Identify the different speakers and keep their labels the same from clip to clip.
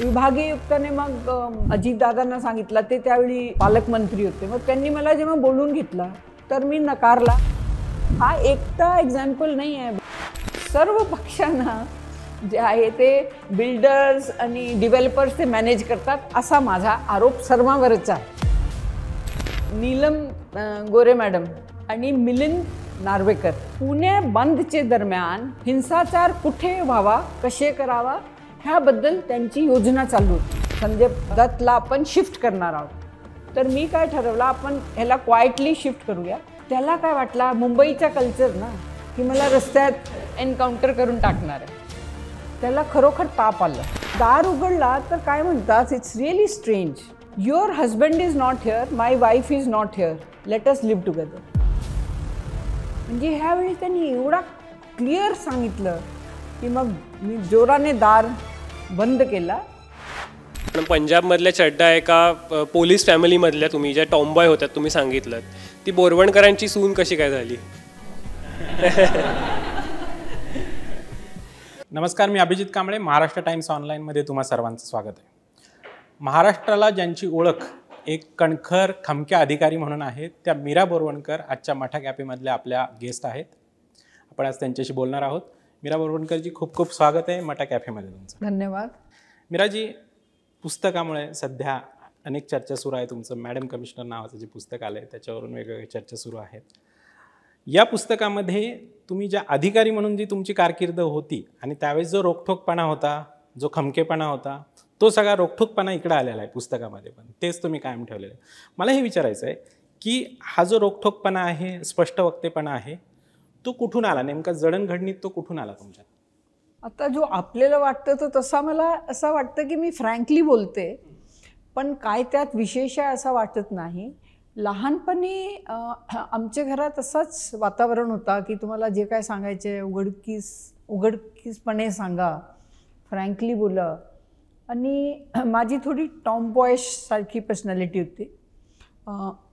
Speaker 1: विभागीय युक्ताने मग अजितदादांना सांगितलं ते त्यावेळी पालकमंत्री होते मग त्यांनी मला जेव्हा बोलून घेतला तर मी नकारला हा एकटा एक्झाम्पल नाही आहे सर्व पक्षांना जे आहे ते बिल्डर्स आणि डिव्हेलपर्स ते मॅनेज करतात असा माझा आरोप सर्वांवरचा आहे नीलम गोरे मॅडम आणि मिलिंद नार्वेकर पुणे बंदचे दरम्यान हिंसाचार कुठे व्हावा कसे करावा ह्याबद्दल त्यांची योजना चालू होती संजय दत्तला आपण शिफ्ट करणार आहोत तर मी काय ठरवलं आपण ह्याला क्वाइटली शिफ्ट करूया त्याला काय वाटला मुंबईचा कल्चर ना की मला रस्त्यात एन्काउंटर करून टाकणार आहे त्याला खरोखर ताप आलं दार उघडला तर काय म्हणतात it's really strange your husband is not here my wife is not here let us live together म्हणजे ह्यावेळी त्यांनी एवढा क्लिअर सांगितलं की मग मी जोराने दार बंद केला
Speaker 2: पण पंजाबमधल्या चड्डा एका पोलीस फॅमिलीमधल्या तुम्ही ज्या टॉम्बॉय होत्या तुम्ही सांगितलं ती बोरवणकरांची सून कशी काय झाली नमस्कार मी अभिजित कांबळे महाराष्ट्र टाइम्स मध्ये तुम्हा सर्वांचं स्वागत आहे महाराष्ट्राला ज्यांची ओळख एक कणखर खमक्या अधिकारी म्हणून आहेत त्या मीरा बोरवणकर आजच्या मठा कॅफेमधल्या आपल्या गेस्ट आहेत आपण आज त्यांच्याशी बोलणार आहोत मीरा बोरवणकरजी खूप खूप स्वागत आहे मटा कॅफेमध्ये तुमचं धन्यवाद मीराजी पुस्तकामुळे सध्या अनेक चर्चा सुरू आहे तुमचं मॅडम कमिशनर नावाचं जे पुस्तक आलं आहे त्याच्यावरून वेगवेगळ्या चर्चा सुरू आहेत या पुस्तकामध्ये तुम्ही ज्या अधिकारी म्हणून जी तुमची कारकीर्द होती आणि त्यावेळेस जो रोखठोकपणा होता जो खमकेपणा होता तो सगळा रोखठोकपणा इकडे आलेला आहे पुस्तकामध्ये पण तेच तुम्ही कायम ठेवलेलं आहे मला हे विचारायचं आहे की हा जो रोखठोकपणा आहे स्पष्ट वक्तेपणा आहे तो कुठून आला नेमका जडणघडणीत तो कुठून आला तुमच्या
Speaker 1: आता जो आपल्याला वाटतं तर तसा मला असं वाटतं की मी फ्रँकली बोलते पण काय त्यात विशेष आहे असं वाटत नाही लहानपणी आमच्या घरात असंच वातावरण होता की तुम्हाला जे काय सांगायचे आहे उघडकीस उघडकीसपणे सांगा फ्रँकली बोला आणि माझी थोडी टॉम सारखी पर्सनॅलिटी होती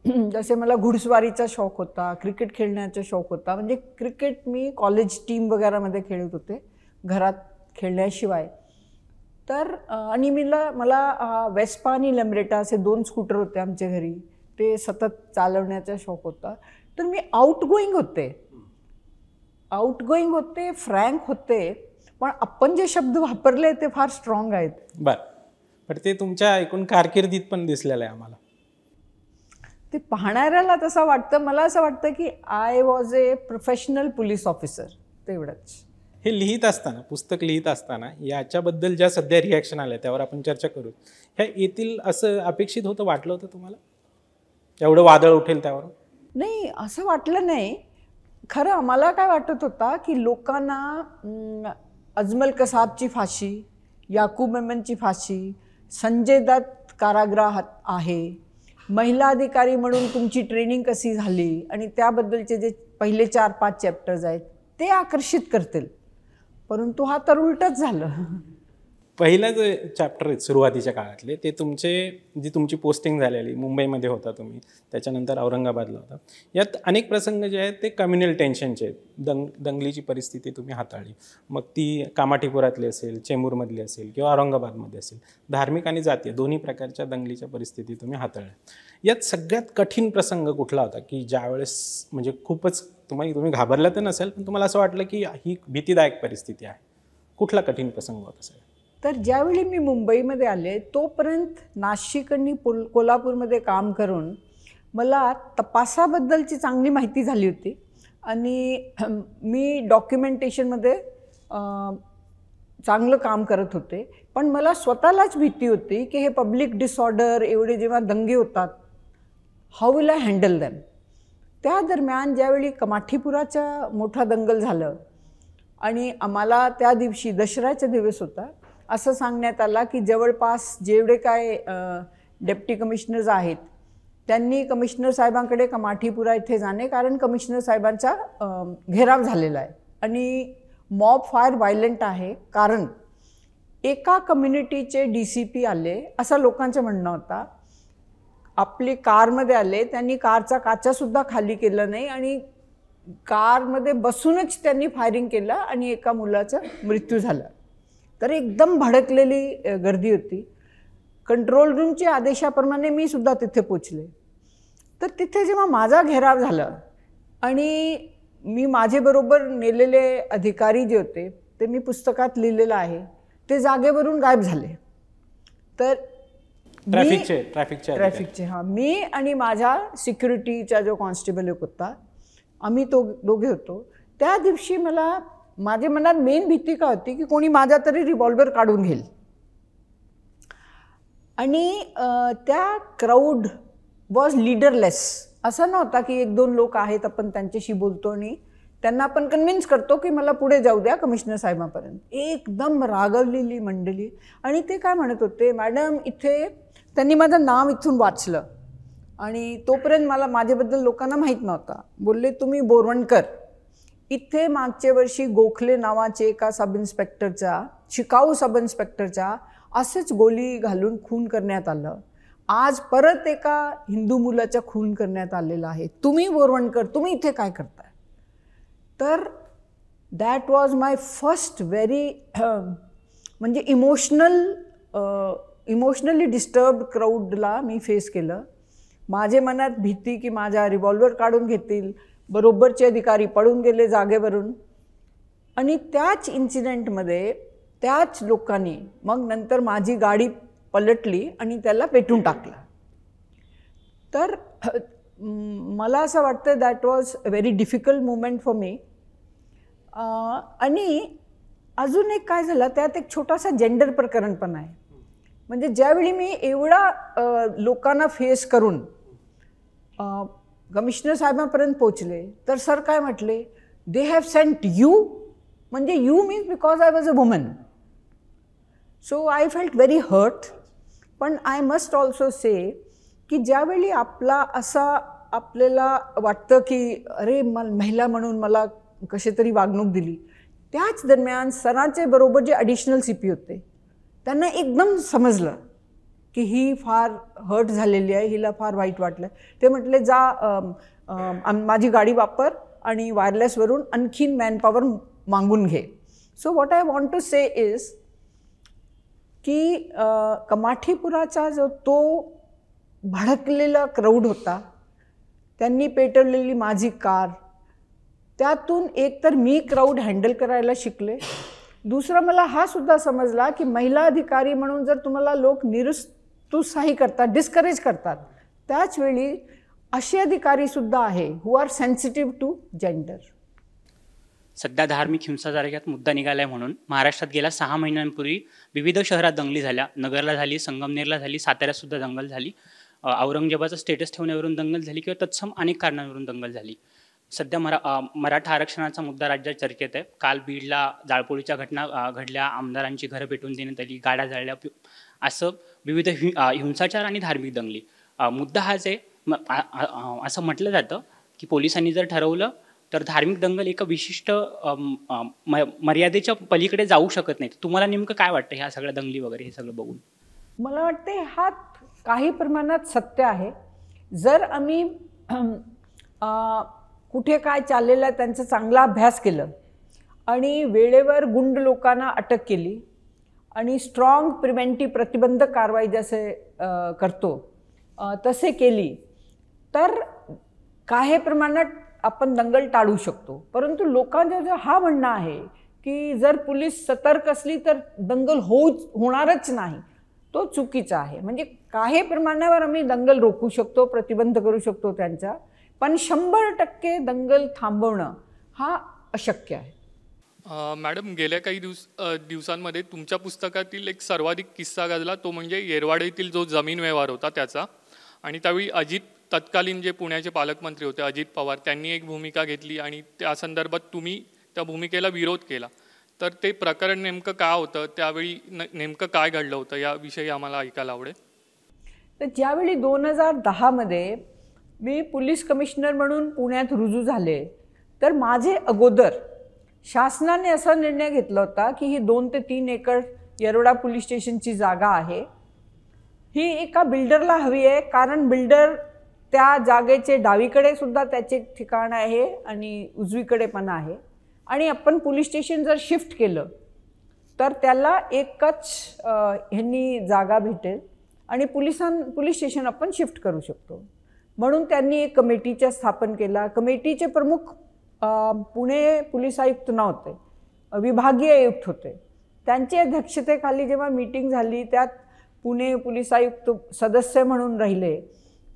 Speaker 1: जसे मला घुडस्वारीचा शौक होता क्रिकेट खेळण्याचा शौक होता म्हणजे क्रिकेट मी कॉलेज टीम वगैरेमध्ये खेळत होते घरात खेळण्याशिवाय तर आणि मीला मला वेस्पा आणि लंब्रेटा असे दोन स्कूटर होते आमच्या घरी ते सतत चालवण्याचा शौक होता तर मी आउटगोईंग होते आउटगोईंग होते फ्रँक होते पण आपण जे शब्द वापरले ते फार स्ट्रॉंग आहेत
Speaker 2: बरं पण ते तुमच्या एकूण कारकिर्दीत पण दिसलेलं आहे आम्हाला
Speaker 1: ते पाहणाऱ्याला तसं वाटतं मला असं वाटतं की I was a professional police officer तेवढंच
Speaker 2: हे लिहित असताना पुस्तक लिहित असताना याच्याबद्दल ज्या सध्या रिॲक्शन आल्या त्यावर आपण चर्चा करू ह्या येतील असं अपेक्षित होतं वाटलं होतं तुम्हाला एवढं वादळ उठेल त्यावर
Speaker 1: नाही असं वाटलं नाही खरं मला काय वाटत होता की लोकांना अजमल कसाबची फाशी याकूब मेमनची फाशी संजय दत्त कारागृहात आहे महिला अधिकारी म्हणून तुमची ट्रेनिंग कशी झाली आणि त्याबद्दलचे जे पहिले चार पाच चॅप्टर्स आहेत ते आकर्षित करतील परंतु हा तर उलटच झालं
Speaker 2: पहिलं जे चॅप्टर आहेत सुरुवातीच्या काळातले ते तुमचे जी तुमची पोस्टिंग झालेली मुंबईमध्ये होता तुम्ही त्याच्यानंतर औरंगाबादला होता यात अनेक प्रसंग जे आहेत ते कम्युनल टेन्शनचे आहेत दंग दंगलीची परिस्थिती तुम्ही हाताळली मग ती कामाठीपुरातली असेल चेंबूरमधली असेल किंवा औरंगाबादमध्ये असेल धार्मिक आणि जातीय दोन्ही प्रकारच्या दंगलीच्या परिस्थिती तुम्ही हाताळल्या यात सगळ्यात कठीण प्रसंग कुठला होता की ज्यावेळेस म्हणजे खूपच तुम्हाला तुम्ही घाबरला तर नसेल पण तुम्हाला असं वाटलं की ही भीतीदायक परिस्थिती आहे कुठला कठीण प्रसंग होता सर
Speaker 1: तर ज्यावेळी मी मुंबईमध्ये आले तोपर्यंत नाशिक आणि पोल कोल्हापूरमध्ये काम करून मला तपासाबद्दलची चांगली माहिती झाली होती आणि मी डॉक्युमेंटेशनमध्ये चांगलं काम करत होते पण मला स्वतःलाच भीती होती की हे पब्लिक डिसऑर्डर एवढे जेव्हा दंगे होतात how will I handle them त्या दरम्यान ज्यावेळी कमाठीपुराचा मोठा दंगल झालं आणि आम्हाला त्या दिवशी दसऱ्याचा दिवस होता असं सांगण्यात आला की जवळपास जेवढे काय डेप्टी कमिशनर्स आहेत त्यांनी कमिशनर साहेबांकडे कमाठीपुरा इथे जाणे कारण कमिशनर साहेबांचा घेराव झालेला आहे आणि मॉब फार व्हायलंट आहे कारण एका कम्युनिटीचे डी सी पी आले असं लोकांचं म्हणणं होता आपली कारमध्ये आले त्यांनी कारचा काचासुद्धा खाली केलं नाही आणि कारमध्ये बसूनच त्यांनी फायरिंग केलं आणि एका मुलाचा मृत्यू झाला तर एकदम भडकलेली गर्दी होती कंट्रोल रूमच्या आदेशाप्रमाणे मी सुद्धा तिथे पोचले तर तिथे जेव्हा माझा घेराव झाला आणि मी बरोबर नेलेले अधिकारी जे होते ते मी पुस्तकात लिहिलेलं आहे ते जागेवरून गायब झाले तर ट्रॅफिकचे
Speaker 2: ट्रॅफिकचे ट्रॅफिकचे
Speaker 1: हां मी आणि माझ्या सिक्युरिटीचा जो कॉन्स्टेबल एक होता आम्ही तो दोघे होतो त्या दिवशी मला माझ्या मनात मेन भीती काय होती की कोणी माझा तरी रिव्हॉल्वर काढून घेईल आणि त्या क्राऊड वॉज लिडरलेस असं नव्हता की एक दोन लोक आहेत आपण त्यांच्याशी बोलतो आणि त्यांना आपण कन्व्हिन्स करतो की मला पुढे जाऊ द्या कमिशनर साहेबांपर्यंत एकदम रागवलेली मंडळी आणि ते काय म्हणत होते मॅडम इथे त्यांनी माझं नाव इथून वाचलं आणि तोपर्यंत मला माझ्याबद्दल लोकांना माहीत नव्हता बोलले तुम्ही बोरवणकर इथे मागच्या वर्षी गोखले नावाचे एका सब इन्स्पेक्टरचा शिकाऊ सब इन्स्पेक्टरचा असेच गोली घालून खून करण्यात आलं आज परत एका हिंदू मुलाचा खून करण्यात आलेला आहे तुम्ही बोरवणकर तुम्ही इथे काय करताय तर that was my first very म्हणजे इमोशनल इमोशनली डिस्टर्ब क्राऊडला मी फेस केलं माझे मनात भीती की माझा रिव्हॉल्वर काढून घेतील बरोबरचे अधिकारी पळून गेले जागेवरून आणि त्याच इन्सिडेंटमध्ये त्याच लोकांनी मग नंतर माझी गाडी पलटली आणि त्याला पेटून टाकलं तर मला असं वाटतं that was a very difficult moment for me आणि अजून एक काय झालं त्यात एक छोटासा जेंडर प्रकरण पण आहे म्हणजे ज्यावेळी मी एवढा लोकांना फेस करून कमिशनर साहेबांपर्यंत पोहोचले तर सर काय म्हटले दे हॅव सेंट यू म्हणजे you means because I was a woman so I felt very hurt पण आय मस्ट ऑल्सो से की ज्यावेळी आपला असा आपल्याला वाटतं की अरे मल महिला म्हणून मला कशी तरी वागणूक दिली त्याच दरम्यान सरांचे बरोबर जे अडिशनल सी पी होते त्यांना एकदम समजलं की ही फार हर्ट झालेली आहे हिला फार वाईट वाटलं ते म्हटले जा माझी गाडी वापर आणि वायरलेसवरून आणखीन मॅनपॉवर मागून घे so what I want to say is की कमाठीपुराचा जो तो भडकलेला क्राऊड होता त्यांनी पेटवलेली माझी कार त्यातून एकतर मी क्राऊड हँडल करायला शिकले दुसरं मला हा सुद्धा समजला की महिला अधिकारी म्हणून जर तुम्हाला लोक निरुस्त तुत्साही करतात डिस्करेज करतात त्याचवेळी असे अधिकारीसुद्धा आहे who are sensitive to gender
Speaker 2: सध्या धार्मिक हिंसाचारक्यात मुद्दा निघालाय म्हणून महाराष्ट्रात गेल्या सहा महिन्यांपूर्वी विविध शहरात दंगली झाल्या नगरला झाली संगमनेरला झाली साताऱ्यात सुद्धा दंगल झाली औरंगजेबाचं स्टेटस ठेवण्यावरून दंगल झाली किंवा तत्सम अनेक कारणांवरून दंगल झाली सध्या मरा मराठा आरक्षणाचा मुद्दा राज्यात चर्चेत आहे काल बीडला जाळपोळीच्या घटना घडल्या आमदारांची घरं पेटून देण्यात आली गाड्या जाळल्या असं विविध हिंसाचार आणि धार्मिक दंगली मुद्दा हाच आहे असं म्हटलं जातं की पोलिसांनी जर ठरवलं तर धार्मिक दंगल एका विशिष्ट मर्यादेच्या पलीकडे जाऊ शकत नाही तुम्हाला नेमकं काय वाटतं ह्या सगळ्या दंगली वगैरे हे सगळं बघून
Speaker 1: मला वाटते हा काही प्रमाणात सत्य आहे जर आम्ही कुठे काय चाललेलं आहे त्यांचा चांगला अभ्यास केलं आणि वेळेवर गुंड लोकांना अटक केली आणि स्ट्रॉंग प्रिव्हेंटिव्ह प्रतिबंधक कारवाई जसे करतो तसे केली तर काही प्रमाणात आपण दंगल टाळू शकतो परंतु लोकांचा जो हा म्हणणं आहे की जर पोलीस सतर्क असली तर दंगल होऊच होणारच नाही तो चुकीचा आहे म्हणजे काही प्रमाणावर आम्ही दंगल रोखू शकतो प्रतिबंध करू शकतो त्यांचा पण शंभर टक्के दंगल थांबवणं हा अशक्य आहे
Speaker 2: मॅडम गेल्या काही दिवस दिवसांमध्ये तुमच्या पुस्तकातील एक सर्वाधिक किस्सा गाजला तो म्हणजे येरवाडेतील जो जमीन व्यवहार होता त्याचा आणि त्यावेळी अजित तत्कालीन जे पुण्याचे पालकमंत्री होते अजित पवार त्यांनी एक भूमिका घेतली आणि त्या संदर्भात तुम्ही त्या भूमिकेला विरोध केला तर ते प्रकरण नेमकं का होतं त्यावेळी न नेमकं काय घडलं होतं याविषयी आम्हाला ऐकायला आवडेल
Speaker 1: तर ज्यावेळी दोन हजार दहामध्ये मी पोलीस कमिशनर म्हणून पुण्यात रुजू झाले तर माझे अगोदर शासनाने असा निर्णय घेतला होता की ही दोन ते तीन एकर येरोडा पोलीस स्टेशनची जागा आहे ही एका बिल्डरला हवी आहे कारण बिल्डर त्या जागेचे डावीकडे सुद्धा त्याचे ठिकाण आहे आणि उजवीकडे पण आहे आणि आपण पोलीस स्टेशन जर शिफ्ट केलं तर त्याला एकच ह्यांनी जागा भेटेल आणि पोलिसां पोलीस स्टेशन आपण शिफ्ट करू शकतो म्हणून त्यांनी एक कमिटीच्या स्थापन केला कमिटीचे प्रमुख पुणे पोलीस आयुक्त नव्हते विभागीय आयुक्त होते त्यांच्या अध्यक्षतेखाली जेव्हा मीटिंग झाली त्यात पुणे पोलीस आयुक्त सदस्य म्हणून राहिले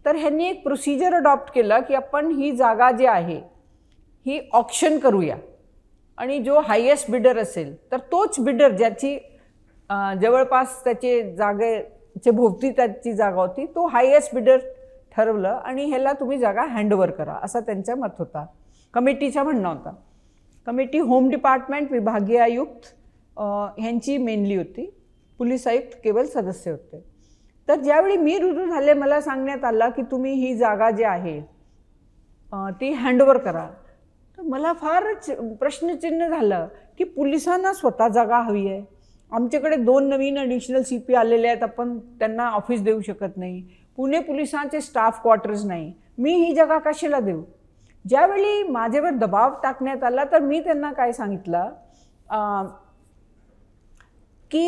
Speaker 1: तर ह्यांनी एक प्रोसिजर अडॉप्ट केलं की आपण ही जागा जी आहे ही ऑप्शन करूया आणि जो हायेस्ट बिडर असेल तर तोच बिडर ज्याची जवळपास त्याचे जागेचे भोवती त्याची जागा होती तो हायेस्ट बिडर ठरवलं आणि ह्याला तुम्ही जागा हँडओव्हर करा असा त्यांचा मत होता कमिटीचा म्हणणं होता कमिटी होम डिपार्टमेंट विभागीय आयुक्त ह्यांची मेनली होती पोलीस आयुक्त केवळ सदस्य होते तर ज्यावेळी मी रुजू झाले मला सांगण्यात आलं की तुम्ही ही जागा जी आहे ती हँडओव्हर करा तर मला फार प्रश्नचिन्ह झालं की पोलिसांना स्वतः जागा हवी आहे आमच्याकडे दोन नवीन अडिशनल सी पी आलेले आहेत आपण त्यांना ऑफिस देऊ शकत नाही पुणे पोलिसांचे स्टाफ क्वार्टर्स नाही मी ही जागा कशाला देऊ ज्यावेळी माझ्यावर दबाव टाकण्यात आला तर मी त्यांना काय सांगितलं की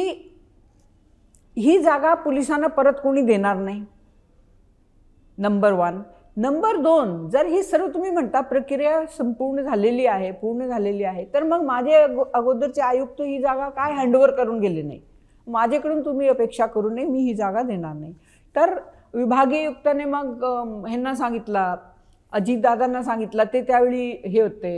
Speaker 1: ही जागा पोलिसांना परत कोणी देणार नाही नंबर वन नंबर दोन जर ही सर्व तुम्ही म्हणता प्रक्रिया संपूर्ण झालेली आहे पूर्ण झालेली आहे तर मग माझे अगोदरचे आयुक्त ही जागा काय हँडओव्हर करून गेले नाही माझ्याकडून तुम्ही अपेक्षा करू नये मी ही जागा देणार नाही तर विभागीय युक्ताने मग ह्यांना सांगितलं अजितदादांना सांगितलं ते त्यावेळी हे होते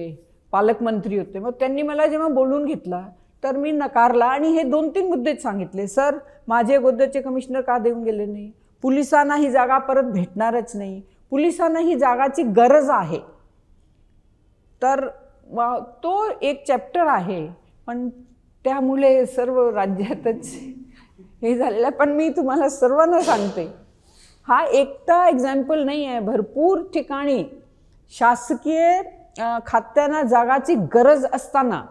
Speaker 1: पालकमंत्री होते मग त्यांनी मला जेव्हा बोलून घेतला तर मी नकारला आणि हे दोन तीन मुद्देच सांगितले सर माझे अगोदरचे कमिशनर का देऊन गेले नाही पोलिसांना ही जागा परत भेटणारच नाही पोलिसांना ही जागाची गरज आहे तर तो एक चॅप्टर आहे पण त्यामुळे सर्व राज्यातच हे झालेलं आहे पण मी तुम्हाला सर्वांना सांगते हा एकटा एक्झाम्पल नाही आहे भरपूर ठिकाणी शासकीय खात्यांना जागाची गरज असताना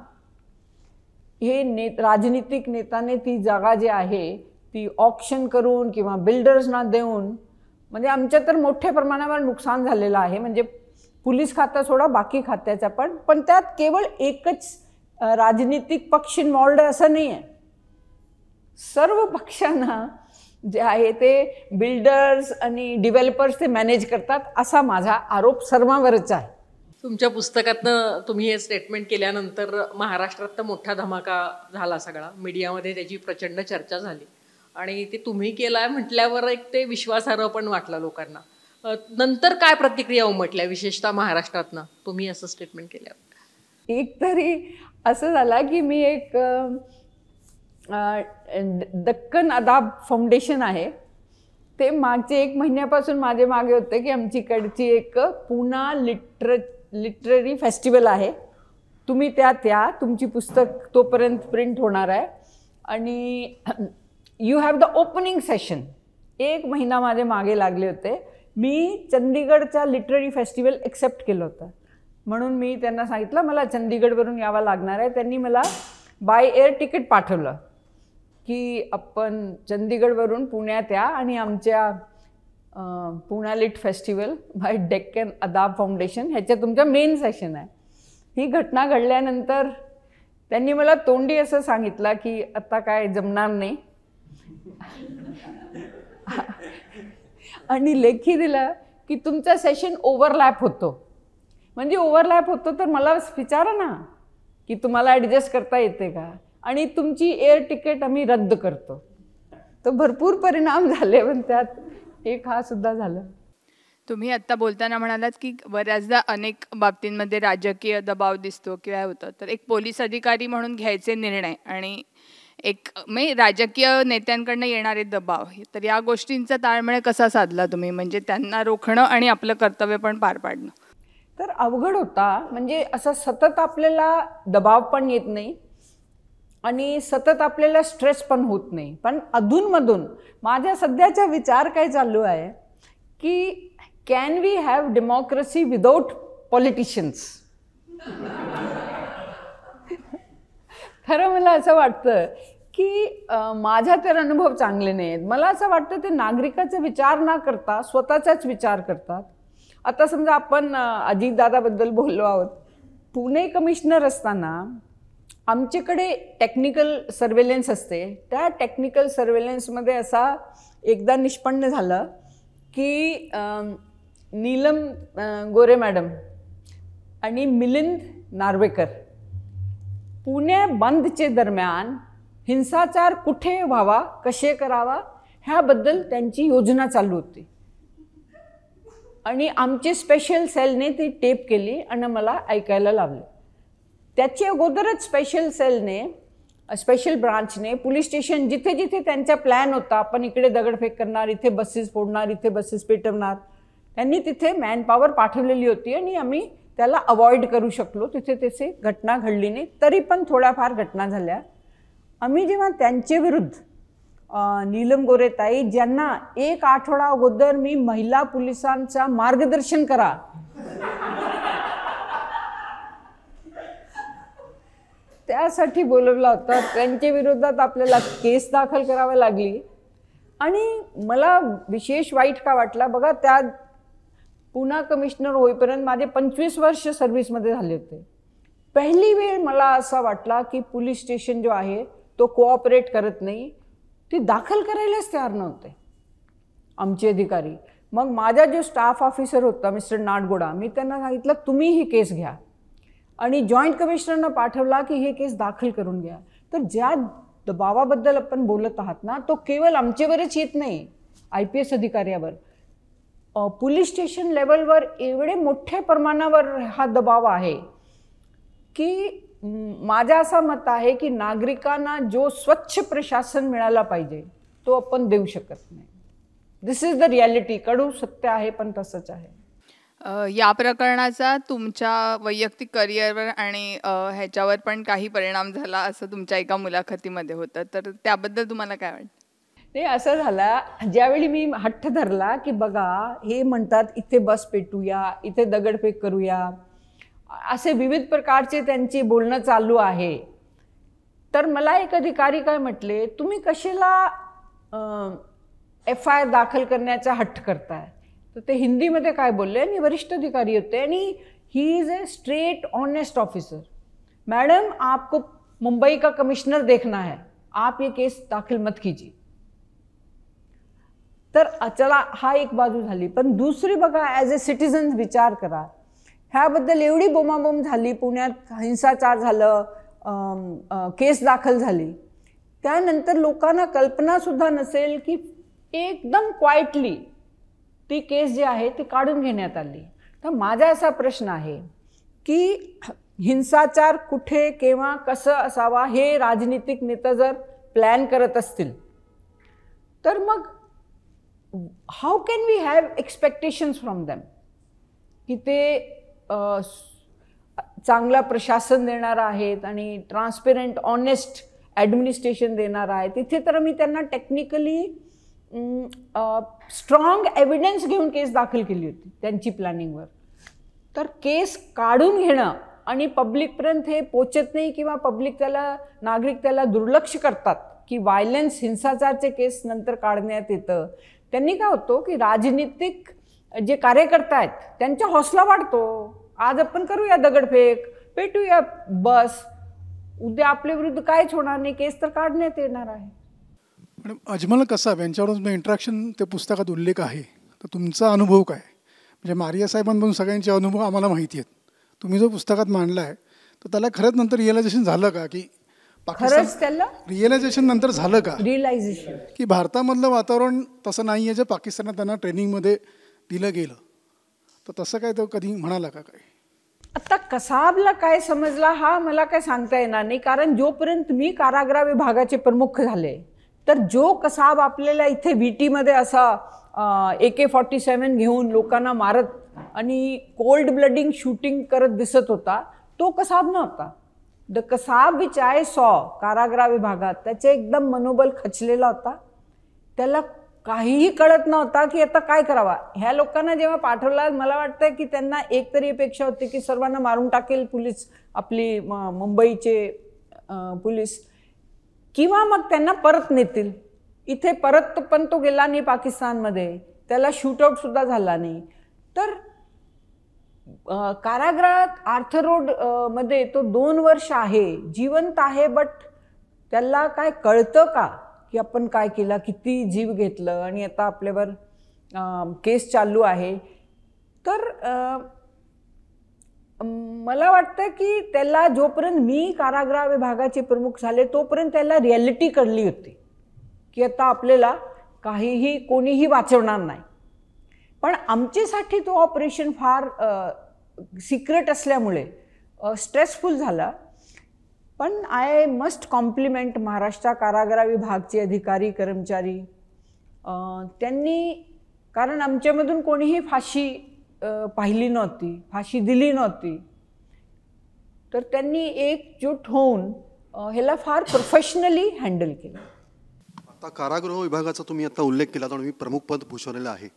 Speaker 1: हे ने राजनीतिक नेत्याने ती जागा जी आहे ती ऑप्शन करून किंवा बिल्डर्सना देऊन म्हणजे आमच्या तर मोठ्या प्रमाणावर नुकसान झालेलं आहे म्हणजे पोलीस खातं सोडा बाकी खात्याचा पण पण त्यात केवळ एकच राजनीतिक पक्ष इन्वॉल्ड असं नाही आहे सर्व पक्षांना जे आहे ते बिल्डर्स आणि डिव्हलपर्स ते मॅनेज करतात असा माझा आरोप सर्वांवरच आहे तुमच्या पुस्तकातनं तुम्ही हे स्टेटमेंट केल्यानंतर महाराष्ट्रात तर मोठा धमाका झाला सगळा मीडियामध्ये त्याची प्रचंड चर्चा झाली आणि ते तुम्ही केलाय म्हटल्यावर एक ते विश्वासार्ह पण वाटलं लोकांना नंतर काय प्रतिक्रिया उमटल्या विशेषतः महाराष्ट्रातनं तुम्ही असं स्टेटमेंट केल्यावर एक तरी असं झालं की मी एक दक्कन अदाब फाउंडेशन आहे ते मागचे एक महिन्यापासून माझे मागे होते की आमचीकडची एक पुणा लिटर लिटररी फेस्टिवल आहे तुम्ही त्या त्या तुमची पुस्तक तोपर्यंत प्रिंट होणार आहे आणि you have the opening session एक महिना माझे मागे लागले होते मी चंदीगडचा लिटररी फेस्टिवल एक्सेप्ट केलं होतं म्हणून मी त्यांना सांगितलं मला चंदीगडवरून यावं लागणार आहे त्यांनी मला बाय एअर तिकीट पाठवलं की आपण चंदीगडवरून पुण्यात या आणि आमच्या Poona lit festival by Deccan Adab foundation ह्याच्या तुमच्या मेन सेशन आहे ही घटना घडल्यानंतर त्यांनी मला तोंडी असं सांगितलं की आता काय जमणार नाही आणि लेखी दिला की तुमचं सेशन ओव्हरलॅप होतो म्हणजे ओव्हरलॅप होतो तर मला विचारा ना की तुम्हाला ॲडजस्ट करता येते का आणि तुमची एअर तिकीट आम्ही रद्द करतो तर भरपूर परिणाम झाले पण त्यात एक हा सुद्धा झालं तुम्ही आत्ता बोलताना म्हणालात की बऱ्याचदा अनेक बाबतींमध्ये राजकीय दबाव दिसतो किंवा होतं तर एक पोलीस अधिकारी म्हणून घ्यायचे निर्णय आणि एक मी राजकीय नेत्यांकडनं येणारे दबाव तर या गोष्टींचा ताळमेळ कसा साधला तुम्ही म्हणजे त्यांना रोखणं आणि आपलं कर्तव्य पण पार पाडणं तर अवघड होता म्हणजे असा सतत आपल्याला दबाव पण येत नाही आणि सतत आपल्याला स्ट्रेस पण होत नाही पण अधूनमधून माझ्या सध्याचा विचार काय चालू आहे की can we have democracy without politicians खरं मला असं वाटतं की माझ्या तर अनुभव चांगले नाही आहेत मला असं वाटतं ते नागरिकाचा विचार ना करता स्वतःचाच विचार करतात आता समजा आपण अजितदादाबद्दल बोललो आहोत पुणे कमिशनर असताना आमच्याकडे टेक्निकल सर्वेलन्स असते त्या टेक्निकल सर्वेलन्समध्ये असा एकदा निष्पन्न झालं की नीलम गोरे मॅडम आणि मिलिंद नार्वेकर पुणे बंदचे दरम्यान हिंसाचार कुठे व्हावा कसे करावा ह्याबद्दल त्यांची योजना चालू होती आणि आमचे स्पेशल सेलने ती टेप केली आणि मला ऐकायला लावले त्याचे अगोदरच स्पेशल सेलने स्पेशल ब्रांचने पोलीस स्टेशन जिथे जिथे त्यांचा प्लॅन होता आपण इकडे दगडफेक करणार इथे बसेस फोडणार इथे बसेस पेटवणार त्यांनी तिथे मॅनपॉवर पाठवलेली होती आणि आम्ही त्याला अवॉइड करू शकलो तिथे तिथे घटना घडली नाही तरी पण थोड्याफार घटना झाल्या आम्ही जेव्हा त्यांच्या विरुद्ध नीलम गोरेताई ज्यांना एक आठवडा अगोदर मी महिला पोलिसांचा मार्गदर्शन करा त्यासाठी बोलवला होता त्यांच्या विरोधात आपल्याला केस दाखल करावी लागली आणि मला विशेष वाईट का वाटला बघा त्या पुन्हा कमिशनर होईपर्यंत माझे पंचवीस वर्ष सर्व्हिसमध्ये झाले होते पहिली वेळ मला असा वाटला की पोलीस स्टेशन जो आहे तो कोऑपरेट करत नाही ती दाखल करायलाच तयार नव्हते आमचे अधिकारी मग माझा जो स्टाफ ऑफिसर होता मिस्टर नाडगोडा मी त्यांना सांगितलं तुम्ही ही केस घ्या आणि जॉईंट कमिशनरनं पाठवला की हे केस दाखल करून घ्या तर ज्या दबावाबद्दल आपण बोलत आहात ना तो केवळ आमच्यावरच येत नाही आय पी एस अधिकाऱ्यावर पोलीस स्टेशन लेवलवर एवढे मोठ्या प्रमाणावर हा दबाव आहे की माझा असा मत आहे की नागरिकांना जो स्वच्छ प्रशासन मिळाला पाहिजे तो आपण देऊ शकत नाही दिस इज द रियालिटी कडू सत्य आहे पण तसंच आहे या प्रकरणाचा तुमच्या वैयक्तिक करिअरवर आणि ह्याच्यावर पण काही परिणाम झाला असं तुमच्या एका मुलाखतीमध्ये होतं तर त्याबद्दल तुम्हाला काय वाटतं नाही असं झालं ज्यावेळी मी हट्ट धरला की बघा हे म्हणतात इथे बस पेटूया इथे दगडफेक करूया असे विविध प्रकारचे त्यांची बोलणं चालू आहे तर मला एक अधिकारी काय म्हटले तुम्ही कशाला एफ आय आर दाखल करण्याचा हट्ट करताय तर ते हिंदीमध्ये काय बोलले आणि वरिष्ठ अधिकारी होते आणि he is a straight honest officer madam आपको मुंबई का कमिशनर देखना है आप ये केस दाखल मत कीजिए तर चला हा एक बाजू झाली पण दुसरी बघा ॲज अ सिटिझन विचार करा ह्याबद्दल एवढी बोमाबोम झाली पुण्यात हिंसाचार झालं केस दाखल झाली त्यानंतर लोकांना कल्पनासुद्धा नसेल की एकदम क्वाइटली ती केस जी आहे ती काढून घेण्यात आली तर माझा असा प्रश्न आहे की हिंसाचार कुठे केव्हा कसं असावा हे राजनीतिक नेता जर प्लॅन करत असतील तर मग how can we have expectations from them की ते चांगला प्रशासन देणार आहेत आणि ट्रान्सपेरंट ऑनेस्ट ॲडमिनिस्ट्रेशन देणार आहे तिथे तर मी त्यांना टेक्निकली स्ट्रॉंग एव्हिडन्स घेऊन केस दाखल केली होती त्यांची प्लॅनिंगवर तर केस काढून घेणं आणि पब्लिकपर्यंत हे पोचत नाही किंवा पब्लिक त्याला नागरिक त्याला दुर्लक्ष करतात की व्हायलन्स हिंसाचारचे केस नंतर काढण्यात येतं त्यांनी काय होतो की राजनीतिक जे कार्यकर्ता आहेत त्यांचा हौसला वाढतो आज आपण करूया दगडफेक पेटूया बस उद्या आपल्या विरुद्ध कायच होणार नाही केस तर काढण्यात येणार आहे
Speaker 2: पण अजमल कसाब यांच्यावरून इंट्रॅक्शन ते पुस्तकात उल्लेख आहे तर तुमचा अनुभव काय म्हणजे मारिया साहेबांपासून सगळ्यांचे अनुभव आम्हाला माहिती आहेत तुम्ही जो पुस्तकात मांडला आहे तर त्याला खरंच नंतर रिअलायझेशन झालं का की
Speaker 1: रिअलायझेशन
Speaker 2: नंतर झालं का रिअलायझेशन की भारतामधलं वातावरण तसं नाही आहे जे पाकिस्तानात त्यांना ट्रेनिंगमध्ये दिलं गेलं तर तसं काय तो
Speaker 1: कधी म्हणाला का काय आता कसाबला काय समजला हा मला काय सांगता येणार नाही कारण जोपर्यंत मी कारागृह विभागाचे प्रमुख झाले तर जो कसाब आपल्याला इथे मध्ये असा ए के फॉर्टी सेवन घेऊन लोकांना मारत आणि कोल्ड ब्लडिंग शूटिंग करत दिसत होता तो कसाब नव्हता the Kasab which I saw कारागृह विभागात त्याचे एकदम मनोबल खचलेला होता त्याला काहीही कळत नव्हता की आता काय करावा ह्या लोकांना जेव्हा पाठवला मला वाटतं की त्यांना एक तरी अपेक्षा होती की सर्वांना मारून टाकेल पोलीस आपली मुंबईचे पोलीस किंवा मग त्यांना परत नेतील इथे परत पण तो गेला नाही पाकिस्तानमध्ये त्याला शूटआउटसुद्धा झाला नाही तर कारागृहात आर्थर रोड मध्ये तो दोन वर्ष आहे जिवंत आहे बट त्याला काय कळतं का की आपण काय केलं किती जीव घेतलं आणि आता आपल्यावर केस चालू आहे तर मला वाटतं की त्याला जोपर्यंत मी कारागृह विभागाचे प्रमुख झाले तोपर्यंत त्याला रिॲलिटी कळली होती की आता आपल्याला काहीही कोणीही वाचवणार नाही पण आमच्यासाठी तो ऑपरेशन फार सिक्रेट असल्यामुळे स्ट्रेसफुल झाला पण आय मस्ट कॉम्प्लिमेंट महाराष्ट्र कारागृह विभागचे अधिकारी कर्मचारी त्यांनी कारण आमच्यामधून कोणीही फाशी पाहिली नव्हती फाशी दिली नव्हती तर त्यांनी एकजूट होऊन ह्याला फार प्रोफेशनली हँडल केलं आता कारागृह विभागाचा तुम्ही आता
Speaker 2: उल्लेख केला मी प्रमुख पद भूषवलेलं आहे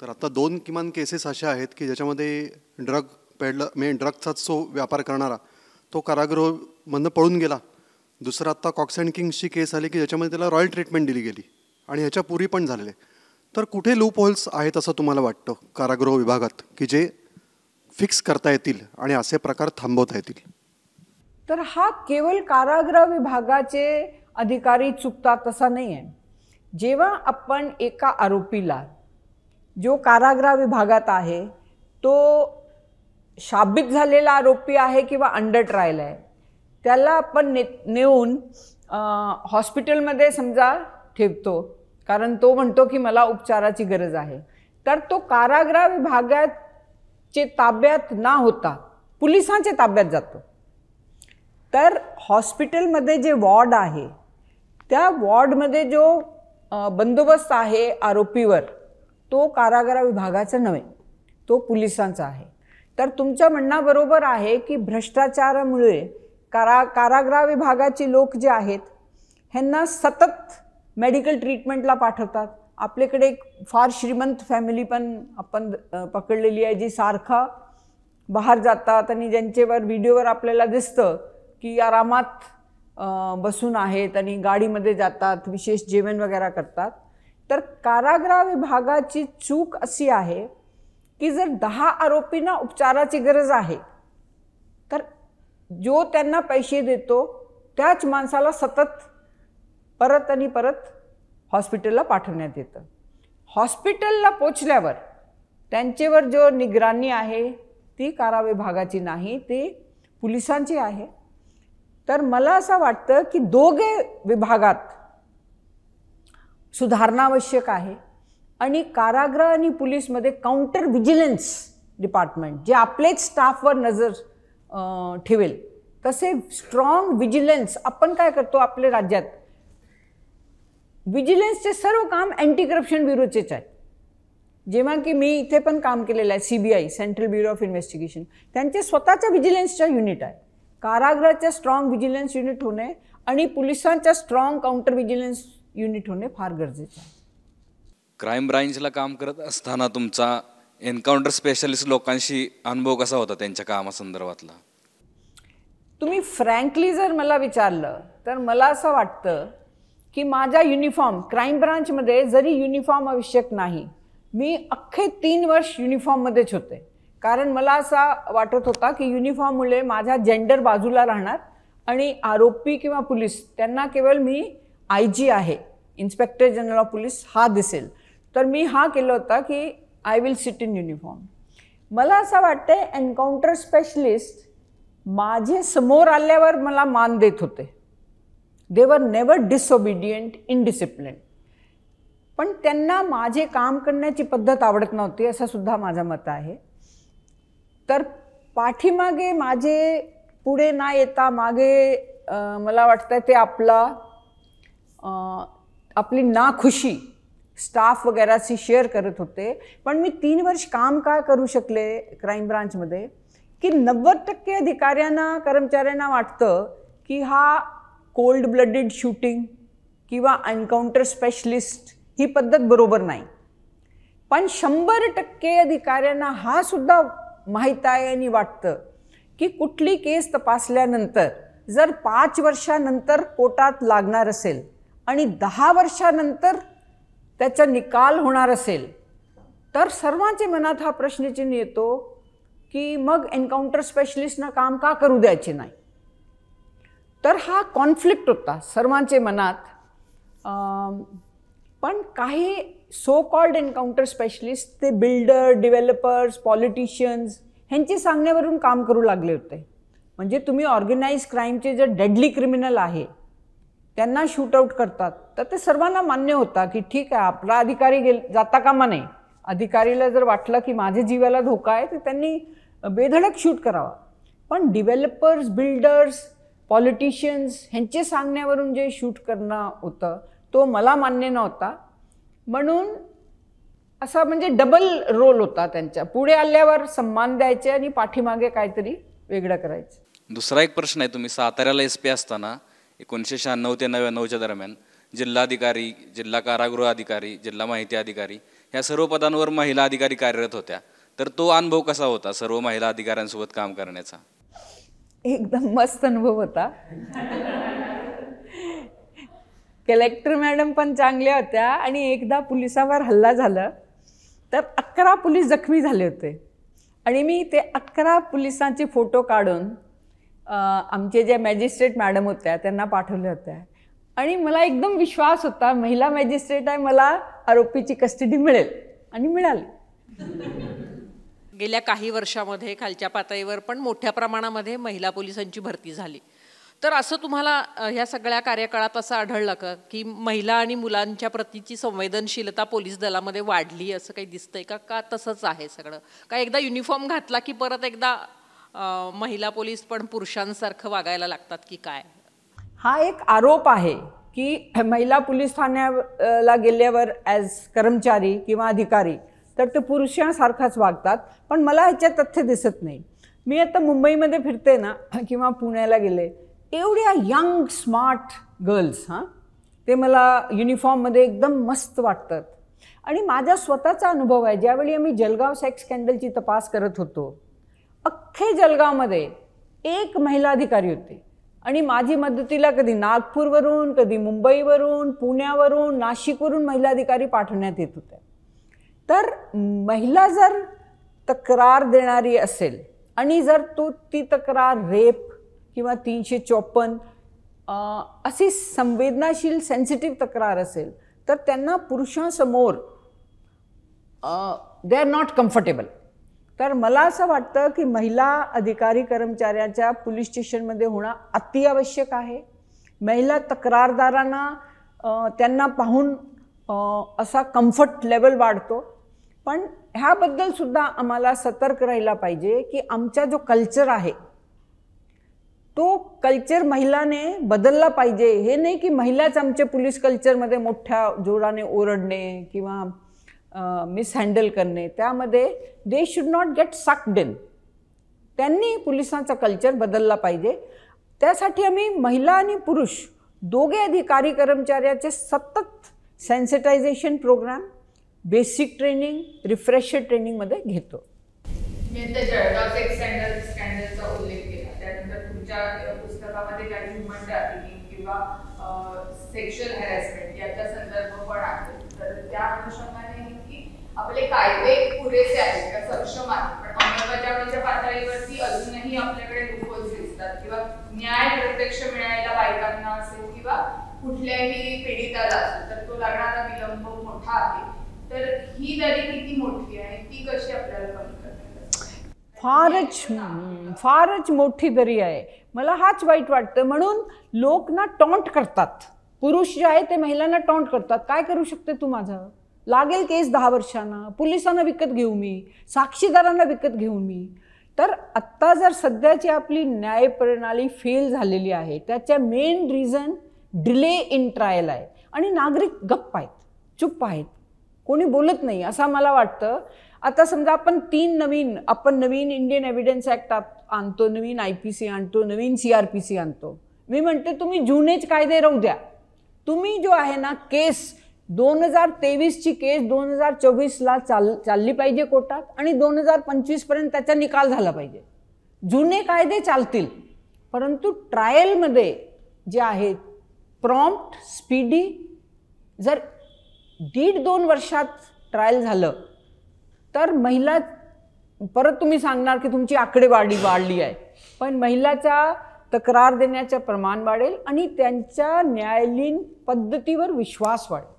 Speaker 2: तर आता दोन किमान केसेस अशा आहेत की ज्याच्यामध्ये ड्रग पेडलं म्हणजे ड्रगचाच जो व्यापार करणारा तो कारागृहमधनं पळून गेला दुसरा आत्ता कॉक्स अँड किंग्सची केस आली की ज्याच्यामध्ये त्याला रॉयल ट्रीटमेंट दिली गेली आणि ह्याच्या पुरी पण झालेले तर कुठे लूप होल्स आहेत असं तुम्हाला वाटतं कारागृह विभागात की जे फिक्स करता येतील आणि असे प्रकार थांबवता येतील
Speaker 1: तर हा केवळ कारागृह विभागाचे अधिकारी चुकतात तसा नाही आहे जेव्हा आपण एका आरोपीला जो कारागृह विभागात आहे तो शाबित झालेला आरोपी आहे किंवा अंडर ट्रायल आहे त्याला आपण ने नेऊन हॉस्पिटलमध्ये समजा ठेवतो कारण तो म्हणतो की मला उपचाराची गरज आहे तर तो कारागृह विभागाचे ताब्यात ना होता पोलिसांच्या ताब्यात जातो तर हॉस्पिटलमध्ये जे वॉर्ड आहे त्या वॉर्डमध्ये जो बंदोबस्त आहे आरोपीवर तो कारागृह विभागाचा नव्हे तो पोलिसांचा आहे तर तुमच्या म्हणण्याबरोबर आहे की भ्रष्टाचारामुळे कारा कारागृह विभागाची लोक जे आहेत ह्यांना सतत मेडिकल ट्रीटमेंटला पाठवतात आपल्याकडे एक फार श्रीमंत फॅमिली पण आपण पकडलेली आहे जी सारखा बाहेर जातात आणि ज्यांचेवर व्हिडिओवर आपल्याला दिसतं की आरामात बसून आहेत आणि गाडीमध्ये जातात विशेष जेवण वगैरे करतात तर कारागृह विभागाची चूक अशी आहे की जर दहा आरोपींना उपचाराची गरज आहे तर जो त्यांना पैसे देतो त्याच माणसाला सतत परत आणि परत हॉस्पिटलला पाठवण्यात येतं हॉस्पिटलला पोचल्यावर त्यांच्यावर जो निगराणी आहे ती कारा विभागाची नाही ती पोलिसांची आहे तर मला असं वाटतं की दोघे विभागात सुधारणा आवश्यक आहे आणि कारागृह आणि पुलीसमध्ये काउंटर विजिलन्स डिपार्टमेंट जे आपलेच स्टाफवर नजर ठेवेल तसे स्ट्रॉंग विजिलन्स आपण काय करतो आपल्या राज्यात विजिलन्सचे सर्व काम अँटी करप्शन ब्युरोचेच आहेत जेव्हा की मी इथे पण काम केलेलं आहे C B I central bureau of investigation त्यांचे स्वतःच्या विजिलन्सच्या युनिट आहे कारागृहाच्या स्ट्रॉंग विजिलन्स युनिट होणे आणि पोलिसांच्या स्ट्रॉंग काउंटर विजिलन्स युनिट होणे फार गरजेचं आहे
Speaker 2: क्राईम ब्रांचला काम करत असताना तुमचा एन्काउंटर स्पेशलिस्ट लोकांशी अनुभव कसा होता त्यांच्या कामासंदर्भातला
Speaker 1: तुम्ही फ्रँकली जर मला विचारलं तर मला असं वाटतं की माझा युनिफॉर्म क्राईम ब्रांचमध्ये जरी युनिफॉर्म आवश्यक नाही मी अख्खे तीन वर्ष युनिफॉर्ममध्येच होते कारण मला असा वाटत होता की युनिफॉर्ममुळे माझा जेंडर बाजूला राहणार आणि आरोपी किंवा पोलीस त्यांना केवळ मी आय जी आहे इन्स्पेक्टर जनरल ऑफ पोलीस हा दिसेल तर मी हा केलं होता की I will sit in uniform मला असं वाटतं एन्काउंटर स्पेशलिस्ट माझे समोर आल्यावर मला मान देत होते दे वर नेवर डिसओबिडियंट इनडिसिप्लिन पण त्यांना माझे काम करण्याची पद्धत आवडत नव्हती असं सुद्धा माझं मत आहे तर पाठीमागे माझे पुढे ना येता मागे मला वाटतं ते आपला आपली नाखुशी स्टाफ वगैरेशी शेअर करत होते पण मी तीन वर्ष काम का करू शकले क्राईम ब्रांचमध्ये की नव्वद टक्के अधिकाऱ्यांना कर्मचाऱ्यांना वाटतं की हा कोल्ड ब्लडेड शूटिंग किंवा एन्काउंटर स्पेशलिस्ट ही पद्धत बरोबर नाही पण शंभर टक्के अधिकाऱ्यांना हा सुद्धा माहीत आहे आणि वाटतं की कुठली केस तपासल्यानंतर जर पाच वर्षानंतर कोर्टात लागणार असेल आणि दहा वर्षानंतर त्याचा निकाल होणार असेल तर सर्वांचे मनात हा प्रश्नचिन्ह येतो की मग एन्काउंटर स्पेशलिस्टना काम का करू द्यायचे नाही तर हा कॉन्फ्लिक्ट होता सर्वांचे मनात पण काही सो कॉल्ड एन्काउंटर स्पेशलिस्ट ते बिल्डर डेव्हलपर्स पॉलिटिशियन्स ह्यांचे सांगण्यावरून काम करू लागले होते म्हणजे तुम्ही ऑर्गनाईज क्राईमचे जे डेडली क्रिमिनल आहे त्यांना शूट आऊट करतात तर ते सर्वांना मान्य होता की ठीक आहे आपला अधिकारी गेल जाता कामा नाही अधिकारीला जर वाटलं की माझ्या जीवाला धोका आहे तर त्यांनी बेधडक शूट करावा पण डिव्हेलपर्स बिल्डर्स पॉलिटिशियन्स ह्यांचे सांगण्यावरून जे शूट करणं होतं तो मला मान्य नव्हता म्हणून असा म्हणजे डबल रोल होता त्यांच्या पुढे आल्यावर सम्मान द्यायचे आणि पाठीमागे काहीतरी वेगळं करायचं
Speaker 2: दुसरा एक प्रश्न आहे तुम्ही साताऱ्याला एस पी असताना एकोणीसशे शहाण्णव ते नव्याण्णवच्या दरम्यान जिल्हाधिकारी जिल्हा कारागृह अधिकारी जिल्हा माहिती अधिकारी ह्या सर्व पदांवर महिला अधिकारी कार्यरत होत्या तर तो अनुभव कसा होता सर्व महिला अधिकाऱ्यांसोबत काम करण्याचा
Speaker 1: एकदम मस्त अनुभव होता कलेक्टर मॅडम पण चांगल्या होत्या आणि एकदा पोलिसावर हल्ला झाला तर अकरा पोलीस जखमी झाले होते आणि मी ते अकरा पोलिसांचे फोटो काढून आमचे जे मॅजिस्ट्रेट मॅडम होत्या त्यांना पाठवल्या होत्या आणि मला एकदम विश्वास होता महिला मॅजिस्ट्रेट आहे मला आरोपीची कस्टडी मिळेल आणि मिळाली गेल्या काही वर्षामध्ये खालच्या पातळीवर पण मोठ्या प्रमाणामध्ये महिला पोलिसांची भरती झाली तर असं तुम्हाला ह्या सगळ्या कार्यकाळात असं आढळलं का की महिला आणि मुलांच्या प्रतीची संवेदनशीलता पोलीस दलामध्ये वाढली असं काही दिसतंय का का तसंच आहे सगळं का एकदा युनिफॉर्म घातला की परत एकदा महिला पोलीस पण पुरुषांसारखं वागायला लागतात की काय हा एक आरोप आहे की महिला पोलीस ठाण्याला गेल्यावर ॲज कर्मचारी किंवा अधिकारी तर ते पुरुषांसारखाच वागतात पण मला ह्याच्यात तथ्य दिसत नाही मी आता मुंबईमध्ये फिरते ना किंवा पुण्याला गेले एवढ्या यंग स्मार्ट गर्ल्स हां ते मला युनिफॉर्ममध्ये एकदम मस्त वाटतात आणि माझा स्वतःचा अनुभव आहे ज्यावेळी आम्ही जलगाव सेक्स स्कॅन्डलची तपास करत होतो अख्खे जलगावमध्ये एक महिला अधिकारी होती आणि माझी मदतीला कधी नागपूरवरून कधी मुंबईवरून पुण्यावरून नाशिकवरून महिला अधिकारी पाठवण्यात येत होत्या तर महिला जर तक्रार देणारी असेल आणि जर तो ती तक्रार रेप किंवा तीनशे चौपन्न अशी संवेदनाशील सेन्सिटिव्ह तक्रार असेल तर त्यांना पुरुषांसमोर दे आर नॉट कम्फर्टेबल तर मला असं वाटतं की महिला अधिकारी कर्मचाऱ्याच्या पोलीस स्टेशनमध्ये होणं अतिआवश्यक आहे महिला तक्रारदारांना त्यांना पाहून असा कम्फर्ट लेवल वाढतो पण ह्याबद्दल सुद्धा आम्हाला सतर्क राहिला पाहिजे की आमचा जो कल्चर आहे तो कल्चर महिलाने बदलला पाहिजे हे नाही की महिलाच आमच्या पोलीस कल्चरमध्ये मोठ्या जोराने ओरडणे किंवा मिसहँडल करणे त्यामध्ये they should not get sucked in त्यांनी पोलिसांचा कल्चर बदलला पाहिजे त्यासाठी आम्ही महिला आणि पुरुष दोघे अधिकारी कर्मचाऱ्याचे सतत sensitization programme basic training refresher मध्ये घेतो मी आता जळगावचा एक स्टँडर्ड स्टँडर्डचा उल्लेख केला त्यानंतर तुमच्या पुस्तकामध्ये काही ह्युमन ट्रॅफिकिंग किंवा सेक्शुअल हॅरॅसमेंट याचा संदर्भ पण आहे तर त्या अनुषंगाने की आपले कायदे पुरेसे आहेत का सक्षम आहेत पण अंमलबजावणीच्या पातळीवरती अजूनही आपल्याकडे लुपोज दिसतात किंवा न्याय प्रत्यक्ष मिळायला बायकांना असेल किंवा कुठल्याही पीडिताला असेल तर तो लागणारा विलंब मोठा आहे तर ही किती मोठी आहे ती कशी आपल्याला फारच फारच मोठी दरी आहे मला हाच वाईट वाटतं म्हणून लोक ना टॉन्ट करतात पुरुष जे आहे ते महिलांना टॉन्ट करतात काय करू शकते तू माझं लागेल केस दहा वर्षांना पोलिसांना विकत घेऊ मी साक्षीदारांना विकत घेऊ मी तर आत्ता जर सध्याची आपली न्यायप्रणाली फेल झालेली आहे त्याच्या main reason delay in trial आहे आणि नागरिक गप्प आहेत चुप्प आहेत कोणी बोलत नाही असं मला वाटतं आता समजा आपण तीन नवीन आपण नवीन इंडियन एव्हिडन्स ॲक्ट आणतो नवीन आय पी सी आणतो नवीन सी आर पी सी आणतो मी म्हणते तुम्ही जुनेच कायदे राहू द्या तुम्ही जो आहे ना केस दोन हजार तेवीसची केस दोन हजार चोवीसला चाल चालली पाहिजे कोर्टात आणि दोन हजार पंचवीसपर्यंत त्याचा निकाल झाला पाहिजे जुने कायदे चालतील परंतु ट्रायलमध्ये जे आहेत प्रॉम्प्ट स्पीडी जर दीड दोन वर्षात ट्रायल झालं तर महिला परत तुम्ही सांगणार की तुमची आकडेवाडी वाढली आहे पण महिलाचा तक्रार देण्याचं प्रमाण वाढेल आणि त्यांच्या न्यायालयीन पद्धतीवर विश्वास वाढेल